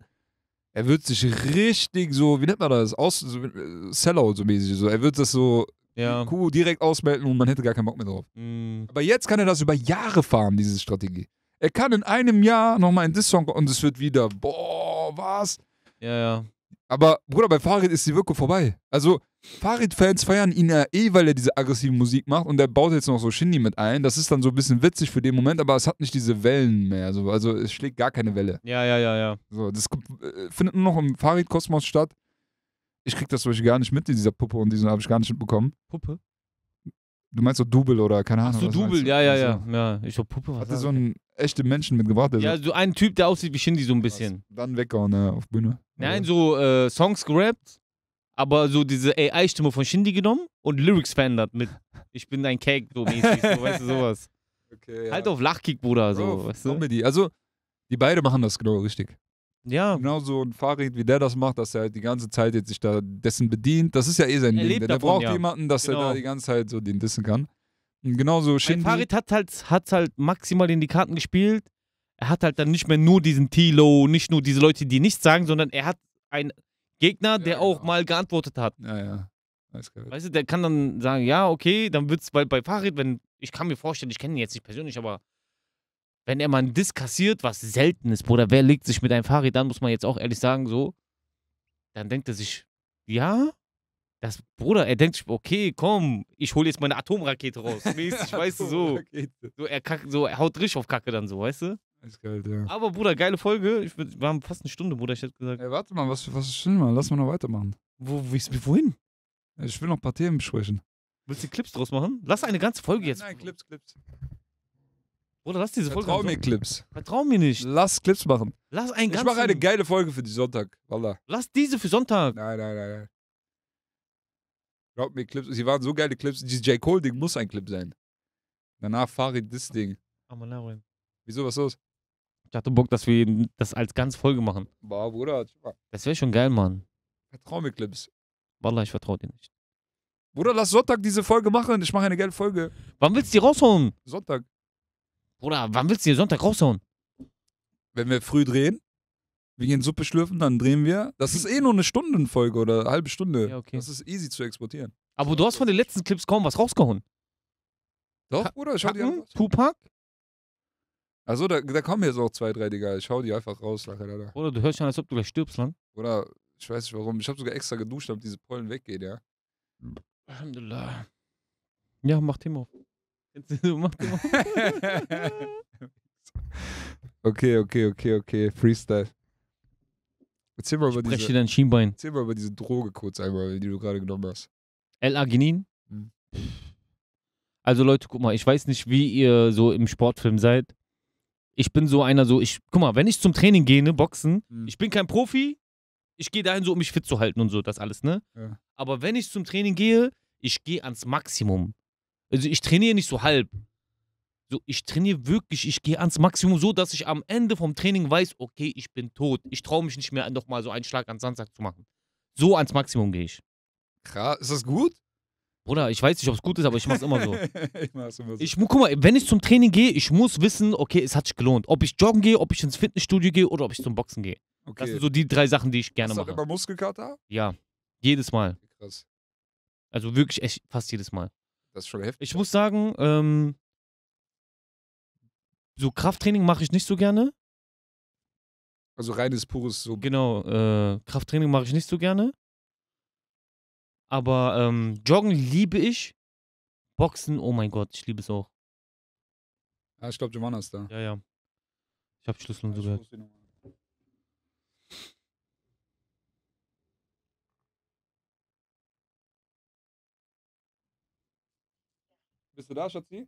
er wird sich richtig so, wie nennt man das, aus, so, äh, Sellout so mäßig, so, er wird das so ja. Kubo direkt ausmelden und man hätte gar keinen Bock mehr drauf. Mhm. Aber jetzt kann er das über Jahre fahren, diese Strategie. Er kann in einem Jahr nochmal in Diss-Song und es wird wieder, boah, was? Ja, ja. Aber Bruder, bei Farid ist die Wirkung vorbei. Also, Farid-Fans feiern ihn ja eh, weil er diese aggressive Musik macht und er baut jetzt noch so Shindy mit ein. Das ist dann so ein bisschen witzig für den Moment, aber es hat nicht diese Wellen mehr. Also, also es schlägt gar keine Welle. Ja, ja, ja, ja. So, das äh, findet nur noch im Farid-Kosmos statt. Ich krieg das wirklich gar nicht mit, dieser Puppe und diesen habe ich gar nicht mitbekommen. Puppe? Du meinst so Double oder keine Ahnung. Ach so, Double, ja, ja, also ja, ja. Ich so, Puppe, was Hat so einen echten Menschen mitgebracht? ja, so einen Typ, der aussieht wie Shindy so ein bisschen. Dann weggehauen äh, ne, auf Bühne. Nein, so äh, Songs gerappt, aber so diese AI-Stimme von Shindy genommen und Lyrics verändert mit Ich bin dein Cake, so mäßig, so, weißt du, sowas. Okay, ja. Halt auf Lachkick, Bruder, so, Bro, weißt du? also die beiden machen das genau richtig. Ja. Genau ein Fahrrad, wie der das macht, dass er halt die ganze Zeit jetzt sich da dessen bedient. Das ist ja eh sein er Ding. Ne? Der, davon, braucht ja. jemanden, dass genau. er da genau. die ganze Zeit so den dissen kann. Und genauso so Shindy. Farid hat halt, hat halt maximal in die Karten gespielt. Er hat halt dann nicht mehr nur diesen Tilo, nicht nur diese Leute, die nichts sagen, sondern er hat einen Gegner, der ja, genau. auch mal geantwortet hat. Ja, ja. Weißt du, der kann dann sagen, ja, okay, dann wird's, weil bei Farid, wenn, ich kann mir vorstellen, ich kenne ihn jetzt nicht persönlich, aber wenn er mal einen Diss kassiert, was selten ist, Bruder, wer legt sich mit einem Fahrrad an, muss man jetzt auch ehrlich sagen, so, dann denkt er sich, ja, das, Bruder, er denkt sich, okay, komm, ich hole jetzt meine Atomrakete raus, mäßig, weißt du, so. so er, kack, so, er haut richtig auf Kacke dann so, weißt du? Ist geil, ja. Aber, Bruder, geile Folge. Ich, wir haben fast eine Stunde, Bruder, ich hätte gesagt. Ey, warte mal, was, was ist denn mal? Lass mal noch weitermachen. Wo, wohin? Ich will noch ein paar Themen besprechen. Willst du Clips draus machen? Lass eine ganze Folge nein, jetzt. Nein, Clips, Clips. Bruder, lass diese Folge. Vertrau mir Clips. Vertrau mir nicht. Lass Clips machen. Lass einen Ich mache eine geile Folge für die Sonntag. Wallah. Lass diese für Sonntag. Nein, nein, nein, nein. Glaub mir Clips. Sie waren so geile Clips. Dieses J. Cole-Ding muss ein Clip sein. Danach fahre ich das Ding. Amanarin. Ah, Wieso, was los? Ich hatte Bock, dass wir das als ganz Folge machen. Boah, Bruder. Das wäre schon geil, Mann. Vertrau mir Clips. Wallah, ich vertraue dir nicht. Bruder, lass Sonntag diese Folge machen. Ich mache eine geile Folge. Wann willst du die raushauen? Sonntag. Bruder, wann willst du hier Sonntag raushauen? Wenn wir früh drehen, wir gehen Suppe schlürfen, dann drehen wir. Das ist eh nur eine Stundenfolge oder eine halbe Stunde. Ja, okay. Das ist easy zu exportieren. Aber du hast von den letzten Clips kaum was rausgehauen. Doch, Bruder, schau dir an. Tupac? Also da, da kommen jetzt auch zwei, drei, Digga. Ich schau die einfach raus, Lache, Alter. Oder du hörst schon, als ob du gleich stirbst, lang. Oder ich weiß nicht warum. Ich habe sogar extra geduscht, damit diese Pollen weggehen, ja. Alhamdulillah. Ja, mach Tim auf. okay, okay, okay, okay. Freestyle. Erzähl mal, ich über diese, dein Schienbein. erzähl mal über diese Droge kurz einmal, die du gerade genommen hast. L-Arginin? Mhm. Also Leute, guck mal, ich weiß nicht, wie ihr so im Sportfilm seid. Ich bin so einer, so, ich, guck mal, wenn ich zum Training gehe, ne, Boxen, mhm. ich bin kein Profi, ich gehe dahin so, um mich fit zu halten und so, das alles, ne? Ja. Aber wenn ich zum Training gehe, ich gehe ans Maximum. Also ich trainiere nicht so halb. So, ich trainiere wirklich, ich gehe ans Maximum so, dass ich am Ende vom Training weiß, okay, ich bin tot. Ich traue mich nicht mehr, nochmal so einen Schlag ans Sandsack zu machen. So ans Maximum gehe ich. Krass, ist das gut? Bruder, ich weiß nicht, ob es gut ist, aber ich mache es immer so. ich mach's immer so. Ich, guck mal, wenn ich zum Training gehe, ich muss wissen, okay, es hat sich gelohnt. Ob ich joggen gehe, ob ich ins Fitnessstudio gehe oder ob ich zum Boxen gehe. Okay. Das sind so die drei Sachen, die ich gerne Hast mache. Hast du auch immer Muskelkater? Ja, jedes Mal. Krass. Also wirklich echt fast jedes Mal. Das ist schon heftig. Ich muss sagen, ähm, so Krafttraining mache ich nicht so gerne. Also reines, pures so. Genau, äh, Krafttraining mache ich nicht so gerne. Aber ähm, Joggen liebe ich. Boxen, oh mein Gott, ich liebe es auch. Ja, ah, ich glaube, Giovanna ist da. Ja, ja. Ich habe Schlüssel und so gehört. Bist du da, Schatzi?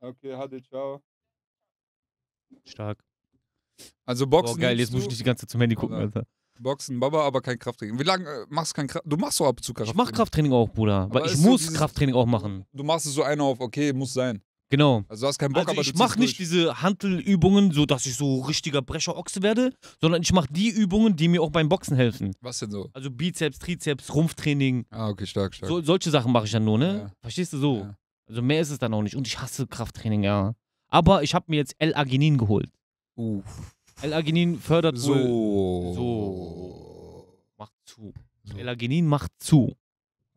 Okay, Hadi, ciao. Stark. Also Boxen. Oh, geil, jetzt muss ich nicht die ganze Zeit zum Handy gucken, Alter. Boxen, Baba, aber kein Krafttraining. Wie lange äh, machst du kein Kraft? Du machst so ab und zu Krafttraining. Ich mach Krafttraining auch, Bruder. Aber, ich muss so dieses, Krafttraining auch machen. Du machst es so eine auf, okay, muss sein. Genau. Also du hast keinen Bock, also aber ich mach nicht diese Handelübungen, so dass ich so richtiger Ochse werde, sondern ich mache die Übungen, die mir auch beim Boxen helfen. Was denn so? Also Bizeps, Trizeps, Rumpftraining. Ah, okay, stark, stark. So, solche Sachen mache ich dann nur, ne? Ja. Verstehst du so? Ja. Also mehr ist es dann auch nicht. Und ich hasse Krafttraining, ja. Aber ich habe mir jetzt L-Arginin geholt. Uff. L-Arginin fördert so. Wohl, so. Macht zu. So. L-Arginin macht zu.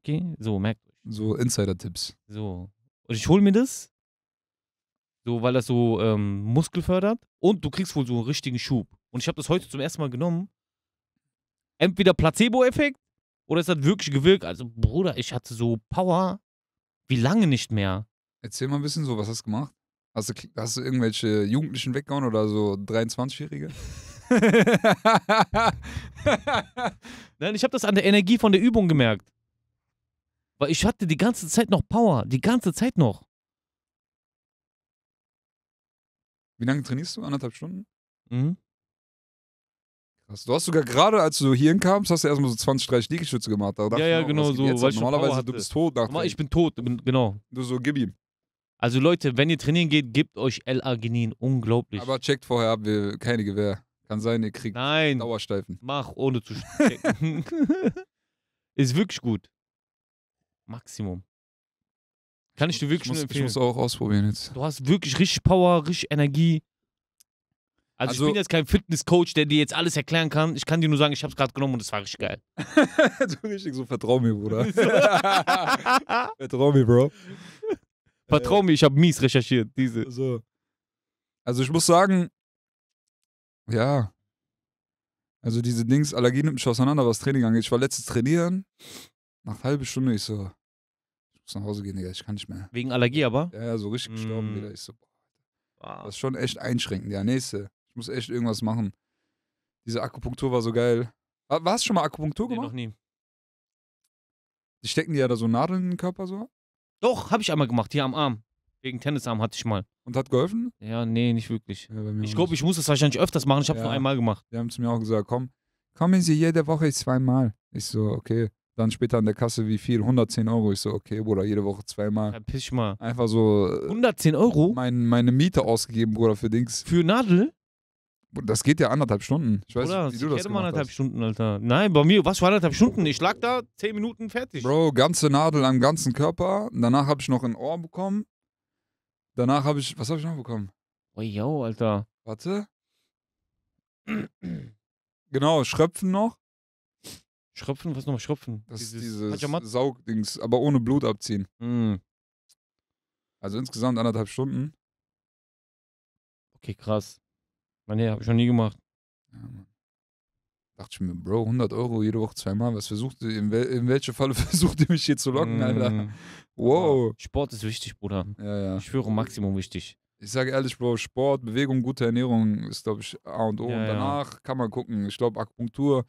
Okay? So, merkt euch. So Insider-Tipps. So. Und ich hole mir das so, weil das so ähm, Muskel fördert. Und du kriegst wohl so einen richtigen Schub. Und ich habe das heute zum ersten Mal genommen. Entweder Placebo-Effekt oder es hat wirklich gewirkt. Also, Bruder, ich hatte so Power wie lange nicht mehr. Erzähl mal ein bisschen so, was hast du gemacht? Hast du, hast du irgendwelche Jugendlichen weggehauen oder so 23-Jährige? Nein, ich habe das an der Energie von der Übung gemerkt. Weil ich hatte die ganze Zeit noch Power, die ganze Zeit noch. Wie lange trainierst du? Anderthalb Stunden? Mhm. Krass. Du hast sogar gerade, als du hierhin kamst, hast du erstmal so 20, 30 Liegestütze gemacht. Da ja, ja, mir, oh, genau so. Weil halt Normalerweise, du bist tot. Nach ich bin tot, genau. Du so, gib ihm. Also Leute, wenn ihr trainieren geht, gebt euch L-Arginin. Unglaublich. Aber checkt vorher ab, wir, keine Gewehr. Kann sein, ihr kriegt Nein. Dauersteifen. Mach, ohne zu checken. Ist wirklich gut. Maximum. Kann ich dir wirklich ich muss, empfehlen. Ich muss auch ausprobieren jetzt. Du hast wirklich richtig Power, richtig Energie. Also, also ich bin jetzt kein Fitnesscoach, der dir jetzt alles erklären kann. Ich kann dir nur sagen, ich habe es gerade genommen und es war richtig geil. so richtig so, vertrau mir, Bruder. vertrau mir, Bro. Vertrau äh. mir, ich habe mies recherchiert. Diese. So. Also ich muss sagen, ja. Also diese Dings, Allergien nimmt mich auseinander, was Training angeht. Ich war letztes trainieren, nach halbe Stunde, ich so, muss nach Hause gehen, Digga, ich kann nicht mehr. Wegen Allergie aber? Ja, ja so richtig mm. gestorben, Digga. Ich so, boah. Das ist schon echt einschränkend. Ja, nächste. Ich muss echt irgendwas machen. Diese Akupunktur war so geil. Warst du schon mal Akupunktur nee, gemacht? noch nie. Die stecken dir ja da so Nadeln in den Körper so? Doch, habe ich einmal gemacht, hier am Arm. Wegen Tennisarm hatte ich mal. Und hat geholfen? Ja, nee, nicht wirklich. Ja, ich glaube, ich muss das wahrscheinlich öfters machen. Ich habe es ja. nur einmal gemacht. Die haben zu mir auch gesagt, komm, kommen Sie jede Woche zweimal. Ich so, okay. Dann später an der Kasse, wie viel? 110 Euro. Ich so, okay, Bruder, jede Woche zweimal. Ja, piss ich mal. Einfach so. 110 äh, Euro? Mein, meine Miete ausgegeben, Bruder, für Dings. Für Nadel? Das geht ja anderthalb Stunden. Ich weiß Bruder, nicht, wie du das immer anderthalb hast. Stunden, Alter. Nein, bei mir, was für anderthalb Stunden? Ich lag da, zehn Minuten fertig. Bro, ganze Nadel am ganzen Körper. Danach habe ich noch ein Ohr bekommen. Danach habe ich, was habe ich noch bekommen? Oh, yo, Alter. Warte. genau, Schröpfen noch. Schröpfen? Was nochmal Schröpfen? Das dieses, dieses Saugdings, aber ohne Blut abziehen. Mm. Also insgesamt anderthalb Stunden. Okay, krass. Man, nee, hab ich noch nie gemacht. Ja, Mann. Dachte ich mir, Bro, 100 Euro jede Woche zweimal. Was versucht ihr, in, wel in welche Falle versucht ihr mich hier zu locken, mm. Alter? Hm. Wow. Sport ist wichtig, Bruder. Ja, ja. Ich schwöre, Maximum wichtig. Ich sage ehrlich, Bro, Sport, Bewegung, gute Ernährung ist, glaube ich, A und O. Ja, und danach ja. kann man gucken. Ich glaube, Akupunktur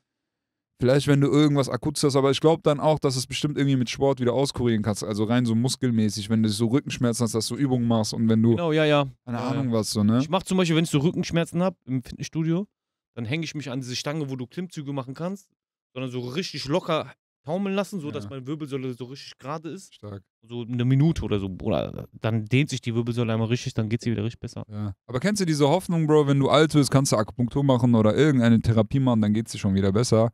Vielleicht, wenn du irgendwas akutes hast, aber ich glaube dann auch, dass es bestimmt irgendwie mit Sport wieder auskurieren kannst. Also rein so muskelmäßig, wenn du so Rückenschmerzen hast, dass du Übungen machst und wenn du. Genau, ja, ja. Keine ja, Ahnung, ja. was so, ne? Ich mache zum Beispiel, wenn ich so Rückenschmerzen habe im Fitnessstudio, dann hänge ich mich an diese Stange, wo du Klimmzüge machen kannst, sondern so richtig locker taumeln lassen, sodass ja. meine Wirbelsäule so richtig gerade ist. Stark. So eine Minute oder so. Oder dann dehnt sich die Wirbelsäule einmal richtig, dann geht sie wieder richtig besser. Ja. Aber kennst du diese Hoffnung, Bro, wenn du alt bist, kannst du Akupunktur machen oder irgendeine Therapie machen, dann geht es dir schon wieder besser?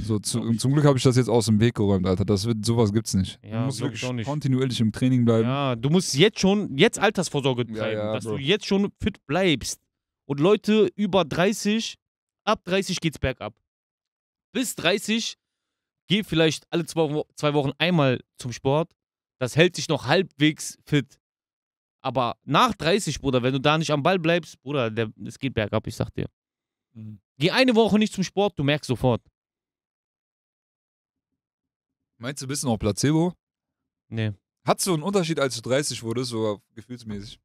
So, zu, zum Glück habe ich das jetzt aus dem Weg geräumt, Alter. Das wird, sowas es nicht. Ja, du musst wirklich nicht. kontinuierlich im Training bleiben. Ja, du musst jetzt schon, jetzt Altersvorsorge treiben, ja, ja, dass Bro. du jetzt schon fit bleibst. Und Leute über 30, ab 30 geht's bergab. Bis 30 geh vielleicht alle zwei, zwei Wochen einmal zum Sport. Das hält sich noch halbwegs fit. Aber nach 30, Bruder, wenn du da nicht am Ball bleibst, Bruder, es geht bergab, ich sag dir. Mhm. Geh eine Woche nicht zum Sport, du merkst sofort. Meinst du, bist du noch Placebo? Nee. Hattest du einen Unterschied, als du 30 wurdest, so gefühlsmäßig?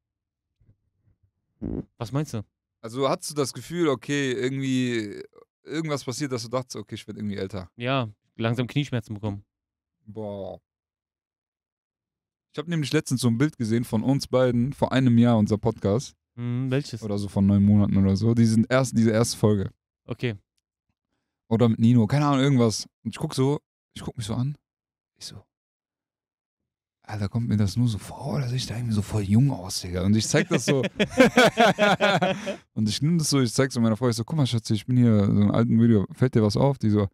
Was meinst du? Also hast du das Gefühl, okay, irgendwie irgendwas passiert, dass du dachtest, okay, ich werde irgendwie älter? Ja, langsam Knieschmerzen bekommen. Boah. Ich habe nämlich letztens so ein Bild gesehen von uns beiden vor einem Jahr, unser Podcast. Hm, welches? Oder so von neun Monaten oder so. Die sind erst, diese erste Folge. Okay. Oder mit Nino, keine Ahnung, irgendwas. Und ich gucke so, ich gucke mich so an. Ich so, Alter, ah, kommt mir das nur so vor, dass ich da irgendwie so voll jung aus, Digga. Und ich zeig das so. und ich nehme das so, ich zeig so meiner Frau, ich so, guck mal, Schatz, ich bin hier so in einem alten Video, fällt dir was auf? Die so,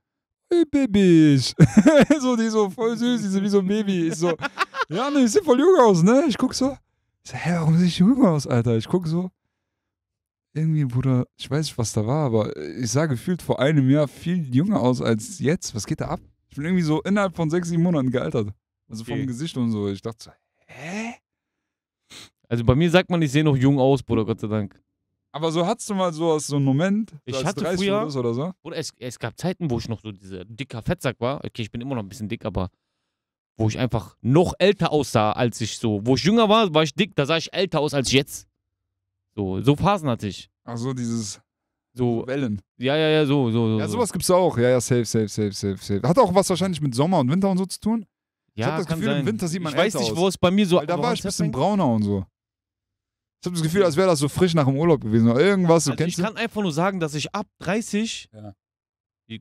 hey, Baby. so, die so voll süß, die sind wie so ein Baby. Ich so, ja, ne, ich sehe voll jung aus, ne? Ich guck so, ich so, hä, warum sehe ich jung aus, Alter? Ich guck so, irgendwie, Bruder, ich weiß nicht, was da war, aber ich sah gefühlt vor einem Jahr viel jünger aus als jetzt. Was geht da ab? Ich bin irgendwie so innerhalb von sechs, sieben Monaten gealtert. Also okay. vom Gesicht und so. Ich dachte so, hä? Also bei mir sagt man, ich sehe noch jung aus, Bruder, Gott sei Dank. Aber so hattest du mal so aus so einem Moment, ich als hatte 30 früher, oder so? Oder es, es, gab Zeiten, wo ich noch so dieser dicker Fettsack war. Okay, ich bin immer noch ein bisschen dick, aber wo ich einfach noch älter aussah, als ich so. Wo ich jünger war, war ich dick, da sah ich älter aus als jetzt. So, so Phasen hatte ich. Ach so, dieses so Wellen. Ja, ja, ja, so, so, so. Ja, sowas gibt's auch. Ja, ja, safe, safe, safe, safe, safe. Hat auch was wahrscheinlich mit Sommer und Winter und so zu tun. Ja, ich hab das Gefühl, sein. im Winter sieht man Ich weiß nicht, wo es bei mir so Weil da war ich oh, ein bisschen brauner und so. Ich habe das Gefühl, als wäre das so frisch nach dem Urlaub gewesen oder irgendwas. So, also ich du? kann einfach nur sagen, dass ich ab 30, ja.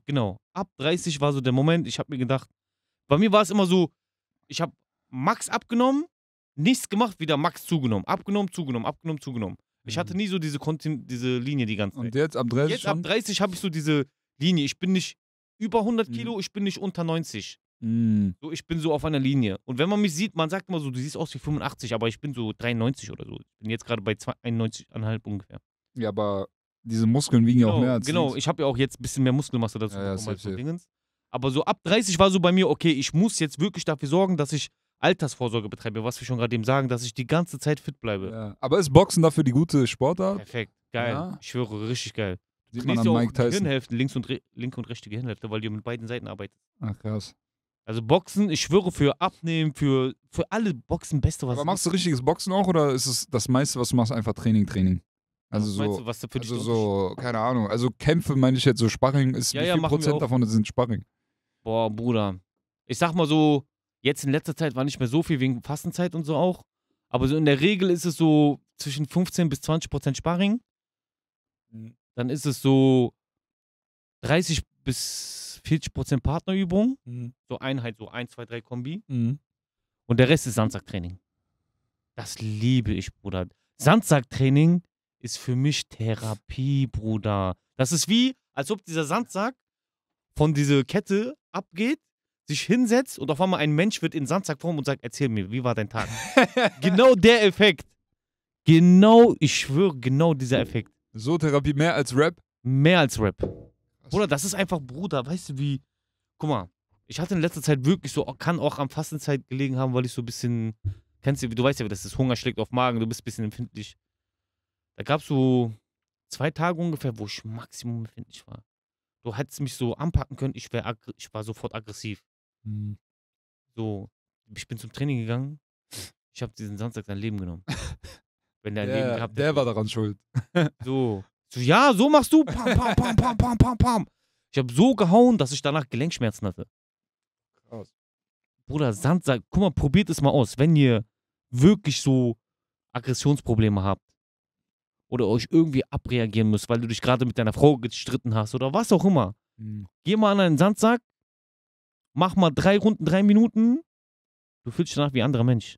genau, ab 30 war so der Moment, ich habe mir gedacht, bei mir war es immer so, ich habe Max abgenommen, nichts gemacht, wieder Max zugenommen, abgenommen, zugenommen, abgenommen, zugenommen. Ich hatte mhm. nie so diese, Kontin diese Linie die ganze Zeit. Und jetzt ab 30 Jetzt ab 30 habe ich so diese Linie. Ich bin nicht über 100 mhm. Kilo, mhm. ich bin nicht unter 90. Mhm. So, ich bin so auf einer Linie. Und wenn man mich sieht, man sagt immer so, du siehst aus wie 85, aber ich bin so 93 oder so. Ich bin jetzt gerade bei 91,5 ungefähr. Ja, aber diese Muskeln wiegen genau, ja auch genau, mehr als Genau, ich habe ja auch jetzt ein bisschen mehr Muskelmasse dazu ja, bekommen ja, als so Dingens. Aber so ab 30 war so bei mir, okay, ich muss jetzt wirklich dafür sorgen, dass ich Altersvorsorge betreibe, was wir schon gerade eben sagen, dass ich die ganze Zeit fit bleibe. Ja. Aber ist Boxen dafür die gute Sportart? Perfekt, geil. Ja. Ich schwöre, richtig geil. Sieht man an ja Mike Tyson. Gehirnhälften, links und linke und rechte Gehirnhälfte, weil du mit beiden Seiten arbeitest. Ach krass. Also Boxen, ich schwöre für Abnehmen, für, für alle Boxen beste was. Aber machst du richtiges Boxen auch oder ist es das meiste, was du machst, einfach Training, Training? Also so, du, was für also dich so, keine Ahnung. Also Kämpfe meine ich jetzt so Sparring ist. Ja, wie viel Prozent davon sind Sparring? Boah, Bruder. Ich sag mal so Jetzt in letzter Zeit war nicht mehr so viel wegen Fastenzeit und so auch. Aber so in der Regel ist es so zwischen 15 bis 20 Prozent Sparring. Mhm. Dann ist es so 30 bis 40 Prozent Partnerübung. Mhm. So Einheit, so 1, 2, 3 Kombi. Mhm. Und der Rest ist Sandsacktraining. Das liebe ich, Bruder. Sandsacktraining ist für mich Therapie, Bruder. Das ist wie, als ob dieser Sandsack von dieser Kette abgeht sich hinsetzt und auf einmal ein Mensch wird in Sandsack und sagt, erzähl mir, wie war dein Tag? genau der Effekt. Genau, ich schwöre, genau dieser Effekt. So Therapie mehr als Rap? Mehr als Rap. Bruder, das ist einfach, Bruder, weißt du wie, guck mal, ich hatte in letzter Zeit wirklich so, kann auch am Fastenzeit gelegen haben, weil ich so ein bisschen, kennst du, du weißt ja, das ist Hunger schlägt auf Magen, du bist ein bisschen empfindlich. Da gab es so zwei Tage ungefähr, wo ich maximum empfindlich war. Du hättest mich so anpacken können, ich, wär, ich war sofort aggressiv. Hm, so, ich bin zum Training gegangen. Ich habe diesen Samstag sein Leben genommen. Wenn der, der Leben gehabt hätte. Der war daran schuld. so. so. Ja, so machst du. Pam, pam, pam, pam, pam, pam, pam. Ich habe so gehauen, dass ich danach Gelenkschmerzen hatte. Krass. Bruder, Sandsack, guck mal, probiert es mal aus. Wenn ihr wirklich so Aggressionsprobleme habt oder euch irgendwie abreagieren müsst, weil du dich gerade mit deiner Frau gestritten hast oder was auch immer, mhm. geh mal an einen Sandsack mach mal drei Runden, drei Minuten. Du fühlst dich danach wie ein anderer Mensch.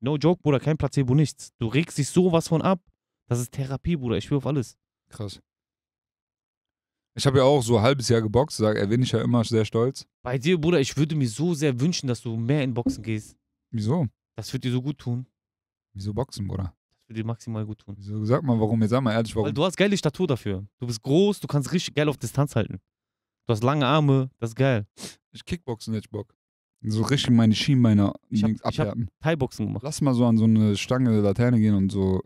No joke, Bruder, kein Placebo, nichts. Du regst dich sowas von ab. Das ist Therapie, Bruder. Ich schwöre auf alles. Krass. Ich habe ja auch so ein halbes Jahr geboxt, sag, erwähne ich ja immer sehr stolz. Bei dir, Bruder, ich würde mir so sehr wünschen, dass du mehr in Boxen gehst. Wieso? Das würde dir so gut tun. Wieso Boxen, Bruder? Das würde dir maximal gut tun. Wieso? Sag mal, warum? Jetzt sag mal ehrlich, warum? Weil du hast geile Statur dafür. Du bist groß, du kannst richtig geil auf Distanz halten. Du hast lange Arme, das ist geil. Ich Kickboxen hätte ich Bock. So richtig meine Schienbeine ich hab, abhärten. Ich hab Thai-Boxen gemacht. Lass mal so an so eine Stange der Laterne gehen und so.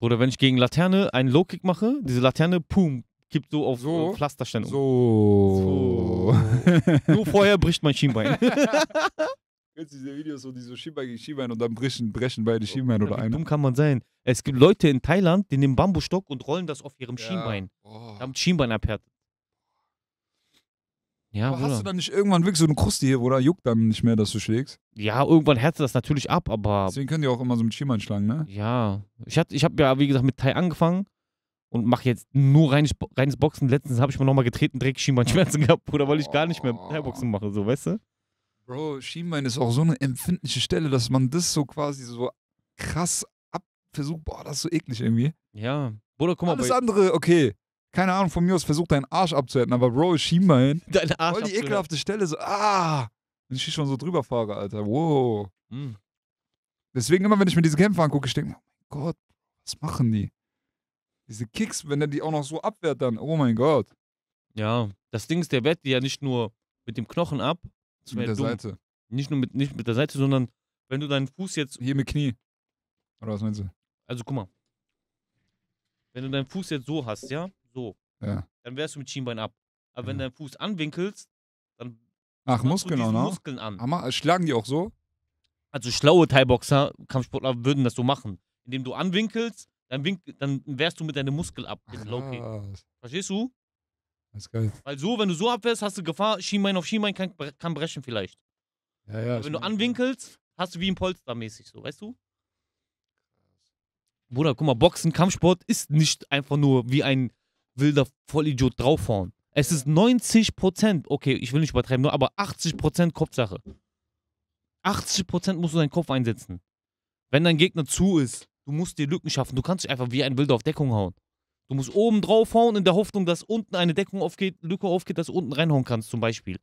Oder wenn ich gegen Laterne einen Low-Kick mache, diese Laterne, pum, kippt so auf so, Pflasterstellung. So. so. Nur vorher bricht mein Schienbein. Kennst diese Videos, so die so Schienbein gegen Schienbein und dann brechen, brechen beide Schienbein ja, oder einer? Dumm kann man sein. Es gibt Leute in Thailand, die nehmen Bambustock und rollen das auf ihrem ja. Schienbein. Oh. Damit Schienbein abhärtet. Ja, aber Bruder. hast du dann nicht irgendwann wirklich so eine Kruste hier, oder? Juckt dann nicht mehr, dass du schlägst? Ja, irgendwann härtet das natürlich ab, aber. Deswegen können die auch immer so mit Schiemann schlagen, ne? Ja. Ich, hat, ich habe ja, wie gesagt, mit Thai angefangen und mache jetzt nur reines, reines Boxen. Letztens habe ich mir nochmal getreten, direkt Schienbeinschmerzen gehabt, Bruder, weil ich gar nicht mehr oh. Thai-Boxen mache, so, weißt du? Bro, Schienbein ist auch so eine empfindliche Stelle, dass man das so quasi so krass abversucht. Boah, das ist so eklig irgendwie. Ja. Bruder, guck mal. Alles andere, okay keine Ahnung, von mir aus versucht, deinen Arsch abzuhärten, aber Bro, ich schieb mal hin. Dein Arsch Voll die ekelhafte Stelle, so, ah! Wenn ich hier schon so drüber fahre, Alter, wow. Mhm. Deswegen immer, wenn ich mir diese Kämpfe angucke, ich denke mir, oh mein Gott, was machen die? Diese Kicks, wenn er die auch noch so abwehrt, dann, oh mein Gott. Ja, das Ding ist, der wehrt die ja nicht nur mit dem Knochen ab. mit der dumm. Seite. Nicht nur mit, nicht mit der Seite, sondern wenn du deinen Fuß jetzt... Hier mit Knie. Oder was meinst du? Also guck mal. Wenn du deinen Fuß jetzt so hast, ja? So. Ja. Dann wärst du mit Schienbein ab. Aber wenn du deinen Fuß anwinkelst, dann. Ach, Muskeln auch noch? Muskeln an. Hammer. Äh, schlagen die auch so? Also schlaue Thai-Boxer, Kampfsportler würden das so machen. Indem du anwinkelst, dann, wink, dann wehrst du mit deinem Muskel ab. Verstehst du? Das ist geil. Weil so, wenn du so abwärst, hast du Gefahr, Schienbein auf Schienbein kann, kann brechen vielleicht. Ja, ja. wenn du anwinkelst, hast du wie ein Polster mäßig so, weißt du? Bruder, guck mal, Boxen, Kampfsport ist nicht einfach nur wie ein will der Vollidiot draufhauen. Es ist 90%, okay, ich will nicht übertreiben, nur aber 80% Kopfsache. 80% musst du deinen Kopf einsetzen. Wenn dein Gegner zu ist, du musst dir Lücken schaffen. Du kannst dich einfach wie ein Wilder auf Deckung hauen. Du musst oben draufhauen in der Hoffnung, dass unten eine Deckung aufgeht, Lücke aufgeht, dass du unten reinhauen kannst zum Beispiel.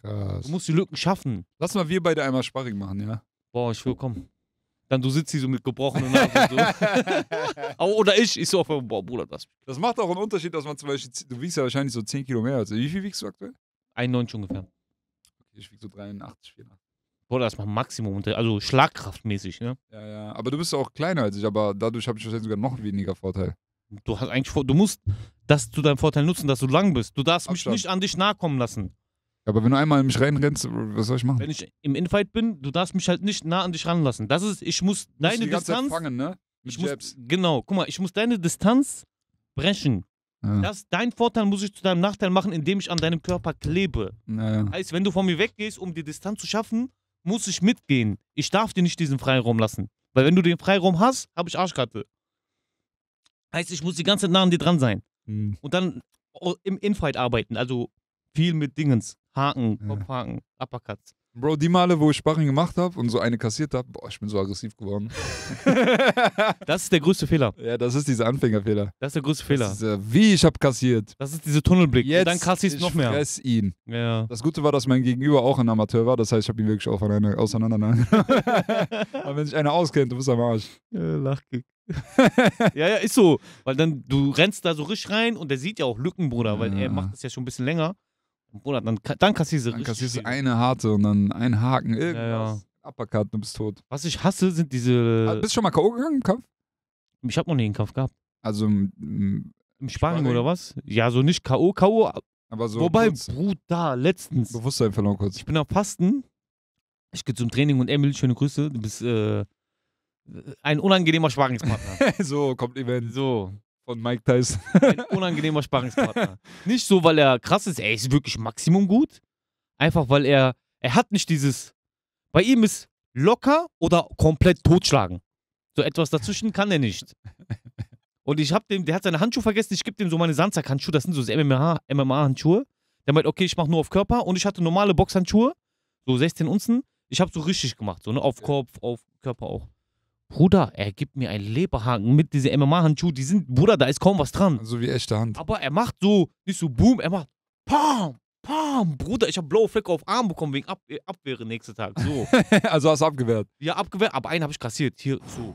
Krass. Du musst die Lücken schaffen. Lass mal wir beide einmal Sparring machen, ja? Boah, ich will kommen. Dann du sitzt hier so mit gebrochenen Nase. So. Oder ich. Ich so, auf einmal, boah, Bruder, das. Das macht auch einen Unterschied, dass man zum Beispiel, du wiegst ja wahrscheinlich so 10 Kilo mehr. Also, wie viel wiegst du aktuell? 91 ungefähr. Ich wiege so 83, 84. Boah, das macht mal Maximum, also schlagkraftmäßig, ne? Ja, ja. Aber du bist auch kleiner als ich, aber dadurch habe ich wahrscheinlich sogar noch weniger Vorteil. Du hast eigentlich vor, du musst das zu deinem Vorteil nutzen, dass du lang bist. Du darfst Abstand. mich nicht an dich nahe kommen lassen. Aber wenn du einmal in mich reinrennst, was soll ich machen? Wenn ich im Infight bin, du darfst mich halt nicht nah an dich ranlassen. Das ist, ich muss deine die ganze Distanz. Zeit fangen, ne? Mit ich Jabs. muss, genau, guck mal, ich muss deine Distanz brechen. Ja. Das, dein Vorteil muss ich zu deinem Nachteil machen, indem ich an deinem Körper klebe. Ja. Heißt, wenn du von mir weggehst, um die Distanz zu schaffen, muss ich mitgehen. Ich darf dir nicht diesen Freiraum lassen. Weil wenn du den Freiraum hast, habe ich Arschkarte. Heißt, ich muss die ganze Zeit nah an dir dran sein. Mhm. Und dann oh, im Infight arbeiten. Also viel mit Dingens. Haken, Kopfhaken, ja. Uppercuts. Bro, die Male, wo ich Sparring gemacht habe und so eine kassiert habe, boah, ich bin so aggressiv geworden. das ist der größte Fehler. Ja, das ist dieser Anfängerfehler. Das ist der größte Fehler. Ist, äh, wie ich habe kassiert. Das ist dieser Tunnelblick. Jetzt und dann kassierst du noch mehr. Fress ihn. Ja. Das Gute war, dass mein Gegenüber auch ein Amateur war, das heißt, ich habe ihn wirklich aufeinander, auseinandergenommen. Ne? Aber wenn sich einer auskennt, du bist am Arsch. Ja, Lachkick. ja, ja, ist so. Weil dann, du rennst da so richtig rein und der sieht ja auch Lücken, Bruder, weil er macht das ja schon ein bisschen länger. Bruder, dann, dann kassierst du Dann kassierst du eine harte und dann einen Haken, irgendwas. Ja, Uppercut, du bist tot. Was ich hasse, sind diese. Also, bist du schon mal K.O. gegangen im Kampf? Ich habe noch nie einen Kampf gehabt. Also im, im Sparring, oder was? Ja, so nicht K.O. K.O. Aber so. Wobei, Bruder, letztens. Bewusstsein verloren kurz. Ich bin auf Fasten. Ich gehe zum Training und Emil, schöne Grüße. Du bist äh, ein unangenehmer Sparringspartner. so, kommt Kompliment. So. Von Mike Tyson. Ein unangenehmer Sparringspartner. Nicht so, weil er krass ist, er ist wirklich Maximum gut. Einfach weil er, er hat nicht dieses, bei ihm ist locker oder komplett totschlagen. So etwas dazwischen kann er nicht. Und ich hab dem, der hat seine Handschuhe vergessen, ich gebe dem so meine Sandsack-Handschuhe, das sind so MMA-Handschuhe. Der meint, okay, ich mache nur auf Körper und ich hatte normale Boxhandschuhe, so 16 Unzen. Ich habe so richtig gemacht, so ne, auf Kopf, auf Körper auch. Bruder, er gibt mir einen Leberhaken mit diese MMA-Handschuhe. Die sind, Bruder, da ist kaum was dran. So also wie echte Hand. Aber er macht so, nicht so Boom, er macht Pam, Pam, Bruder. Ich habe blaue Flecke auf Arm bekommen wegen Ab äh, Abwehr nächsten Tag. So. also hast du abgewehrt. Ja, abgewehrt, aber einen habe ich kassiert. Hier, so.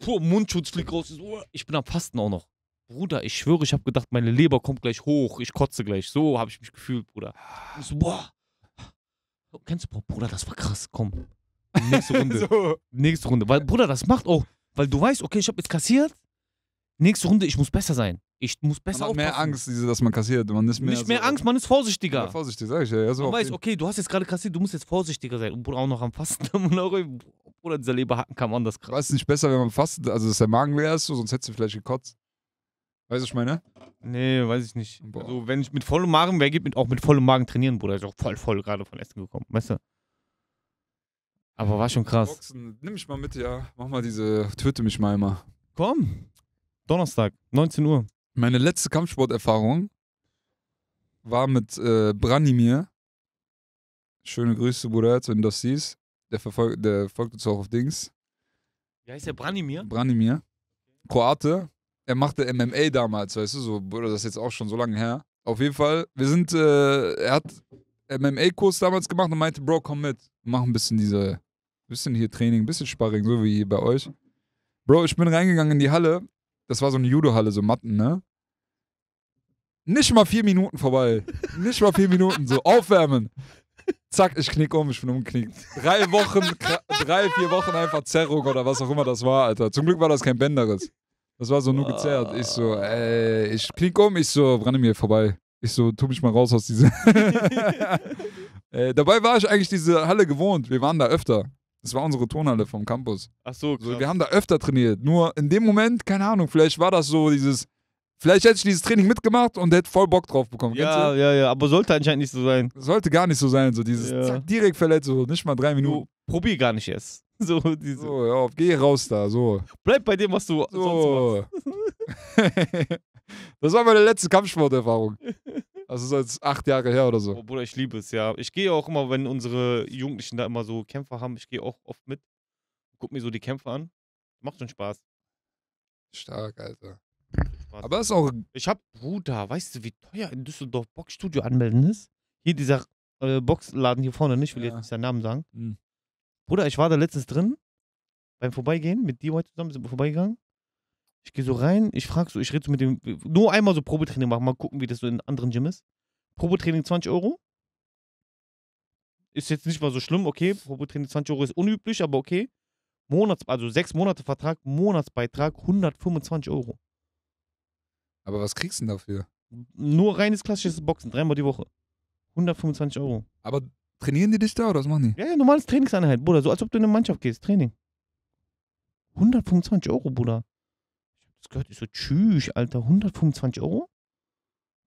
Puh, Mundschutz fliegt raus. Ich bin am Fasten auch noch. Bruder, ich schwöre, ich habe gedacht, meine Leber kommt gleich hoch. Ich kotze gleich. So habe ich mich gefühlt, Bruder. So, boah. Kennst du, Bruder, das war krass. Komm. Nächste Runde. so. Nächste Runde. Weil, Bruder, das macht auch, weil du weißt, okay, ich habe jetzt kassiert. Nächste Runde, ich muss besser sein. Ich muss besser man hat aufpassen. mehr Angst, dass man kassiert. Man ist mehr Nicht so, mehr Angst, man ist vorsichtiger. Ja, vorsichtig, sag ich ja. ja so man weiß, jeden. okay, du hast jetzt gerade kassiert, du musst jetzt vorsichtiger sein. Und Bruder, auch noch am Fasten. Bruder, dieser Leberhaken kam anders krass. War es nicht besser, wenn man fastet, also dass der Magen leer ist, so, sonst hättest du vielleicht gekotzt? Weißt du, was ich meine? Nee, weiß ich nicht. Boah. Also, wenn ich mit vollem Magen, wer geht mit, auch mit vollem Magen trainieren, Bruder? Ist auch voll, voll gerade von Essen gekommen. Weißt du? Aber war schon krass. Boxen. Nimm mich mal mit, ja. Mach mal diese, töte mich mal immer. Komm. Donnerstag, 19 Uhr. Meine letzte Kampfsporterfahrung war mit äh, Branimir. Schöne Grüße, Bruder, wenn du das siehst. Der, verfolgt, der folgt uns auch auf Dings. Wie heißt der? Branimir? Branimir. Kroate. Er machte MMA damals, weißt du, so, Bruder, das ist jetzt auch schon so lange her. Auf jeden Fall, wir sind, äh, er hat MMA-Kurs damals gemacht und meinte, Bro, komm mit, mach ein bisschen diese, bisschen hier Training, ein bisschen Sparring, so wie bei euch. Bro, ich bin reingegangen in die Halle, das war so eine Judo-Halle, so Matten, ne? Nicht mal vier Minuten vorbei. Nicht mal vier Minuten, so aufwärmen. Zack, ich knick um, ich bin umgeknickt. Drei Wochen, drei, vier Wochen einfach Zerrung oder was auch immer das war, Alter. Zum Glück war das kein Bänderes. Das war so nur gezerrt. Ich so, ah. ey, ich knick um, ich so, brenne mir vorbei. Ich so, tu mich mal raus aus dieser. äh, dabei war ich eigentlich diese Halle gewohnt. Wir waren da öfter. Das war unsere Turnhalle vom Campus. Ach so, klar. So, wir haben da öfter trainiert. Nur in dem Moment, keine Ahnung, vielleicht war das so dieses. Vielleicht hätte ich dieses Training mitgemacht und hätte voll Bock drauf bekommen. Ja, ja, ja, aber sollte anscheinend nicht so sein. Sollte gar nicht so sein, so dieses ja. direkt verletzt, so nicht mal drei Minuten. Du probier gar nicht erst. So, diese. so ja, geh raus da, so. Bleib bei dem, was du so. sonst machst. das war meine letzte Kampfsporterfahrung. Also das ist jetzt acht Jahre her oder so. Oh, Bruder, ich liebe es, ja. Ich gehe auch immer, wenn unsere Jugendlichen da immer so Kämpfer haben, ich gehe auch oft mit. Guck mir so die Kämpfe an. Macht schon Spaß. Stark, Alter. Spaß. Aber ist auch. Ich hab, Bruder, weißt du, wie teuer in Düsseldorf Boxstudio anmelden ist? Hier dieser äh, Boxladen hier vorne, nicht? Ich will ja. jetzt nicht seinen Namen sagen. Mhm. Bruder, ich war da letztens drin, beim Vorbeigehen, mit D-White zusammen sind wir vorbeigegangen. Ich gehe so rein, ich frage so, ich rede so mit dem, nur einmal so Probetraining machen, mal gucken, wie das so in anderen Gym ist. Probetraining 20 Euro. Ist jetzt nicht mal so schlimm, okay. Probetraining 20 Euro ist unüblich, aber okay. Monats, also sechs Monate Vertrag, Monatsbeitrag 125 Euro. Aber was kriegst du denn dafür? Nur reines klassisches Boxen, dreimal die Woche. 125 Euro. Aber trainieren die dich da oder was machen die? Ja, ja, normales Trainingseinheit, Bruder. So als ob du in eine Mannschaft gehst, Training. 125 Euro, Bruder. Das gehört, so, tschüss, Alter, 125 Euro?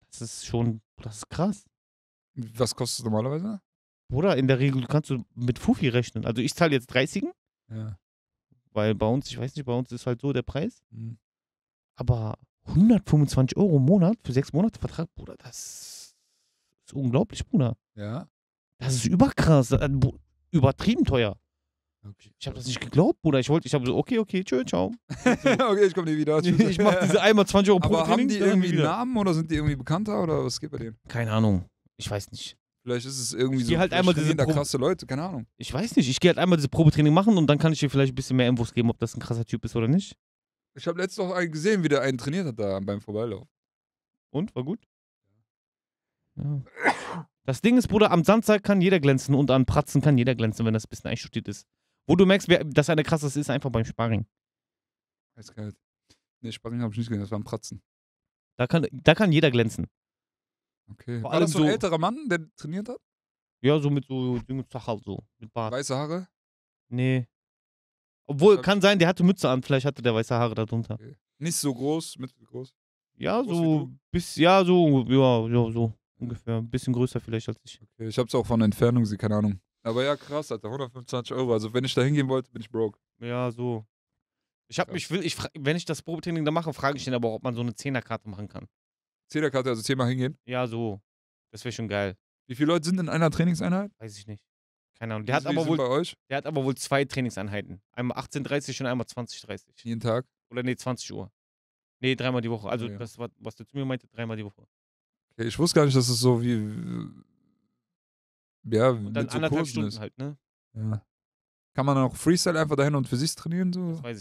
Das ist schon, das ist krass. Was kostet es normalerweise? Bruder, in der Regel kannst du mit Fufi rechnen. Also ich zahle jetzt 30. Ja. Weil bei uns, ich weiß nicht, bei uns ist halt so der Preis. Mhm. Aber 125 Euro im Monat für sechs Monate Vertrag, Bruder, das ist unglaublich, Bruder. Ja. Das ist überkrass, äh, übertrieben teuer. Okay. Ich habe das nicht geglaubt, Bruder. Ich wollte, ich habe so, okay, okay, tschö, ciao. okay, ich komme nie wieder. ich mache diese einmal 20 Euro pro Aber haben die irgendwie Namen oder sind die irgendwie bekannter oder was geht bei denen? Keine Ahnung. Ich weiß nicht. Vielleicht ist es irgendwie ich so. Halt einmal diese da krasse Leute, keine Ahnung. Ich weiß nicht. Ich gehe halt einmal diese Probetraining machen und dann kann ich dir vielleicht ein bisschen mehr Infos geben, ob das ein krasser Typ ist oder nicht. Ich habe letztens auch einen gesehen, wie der einen trainiert hat da beim Vorbeilaufen. Und? War gut? Ja. Das Ding ist, Bruder, am Samstag kann jeder glänzen und an Pratzen kann jeder glänzen, wenn das ein bisschen einstudiert ist. Wo du merkst, dass eine krass ist, einfach beim Sparring. Eiskalt. Nee, Sparring habe ich nicht gesehen, das waren Pratzen. Da kann, da kann jeder glänzen. Okay. Vor War allem das so ein älterer Mann, der trainiert hat? Ja, so mit so jungen halt so. Mit Bart. Weiße Haare? Nee. Obwohl, kann sein, der hatte Mütze an, vielleicht hatte der weiße Haare darunter. Okay. Nicht so groß, mittelgroß. Ja, so bis, ja, so, ja, ja, so ungefähr. Ein bisschen größer vielleicht als ich. Okay, ich hab's auch von Entfernung, sie, keine Ahnung. Aber ja, krass, Alter. 125 Euro. Also, wenn ich da hingehen wollte, bin ich broke. Ja, so. Ich habe mich, will, ich, wenn ich das Probetraining da mache, frage ich den aber, auch, ob man so eine 10er-Karte machen kann. 10er-Karte, also 10 Mal hingehen? Ja, so. Das wäre schon geil. Wie viele Leute sind in einer Trainingseinheit? Weiß ich nicht. Keine Ahnung. Der hat, aber wohl, bei euch? der hat aber wohl zwei Trainingseinheiten. Einmal 18.30 und einmal 20.30. Jeden Tag? Oder nee, 20 Uhr. Nee, dreimal die Woche. Also ah, ja. das war, was du zu mir meinte, dreimal die Woche. Okay, ich wusste gar nicht, dass es so wie ja, und dann mit so anderthalb Kursen Stunden ist. halt, ne? Ja. Kann man auch Freestyle einfach dahin und für sich trainieren? So? Das weiß ich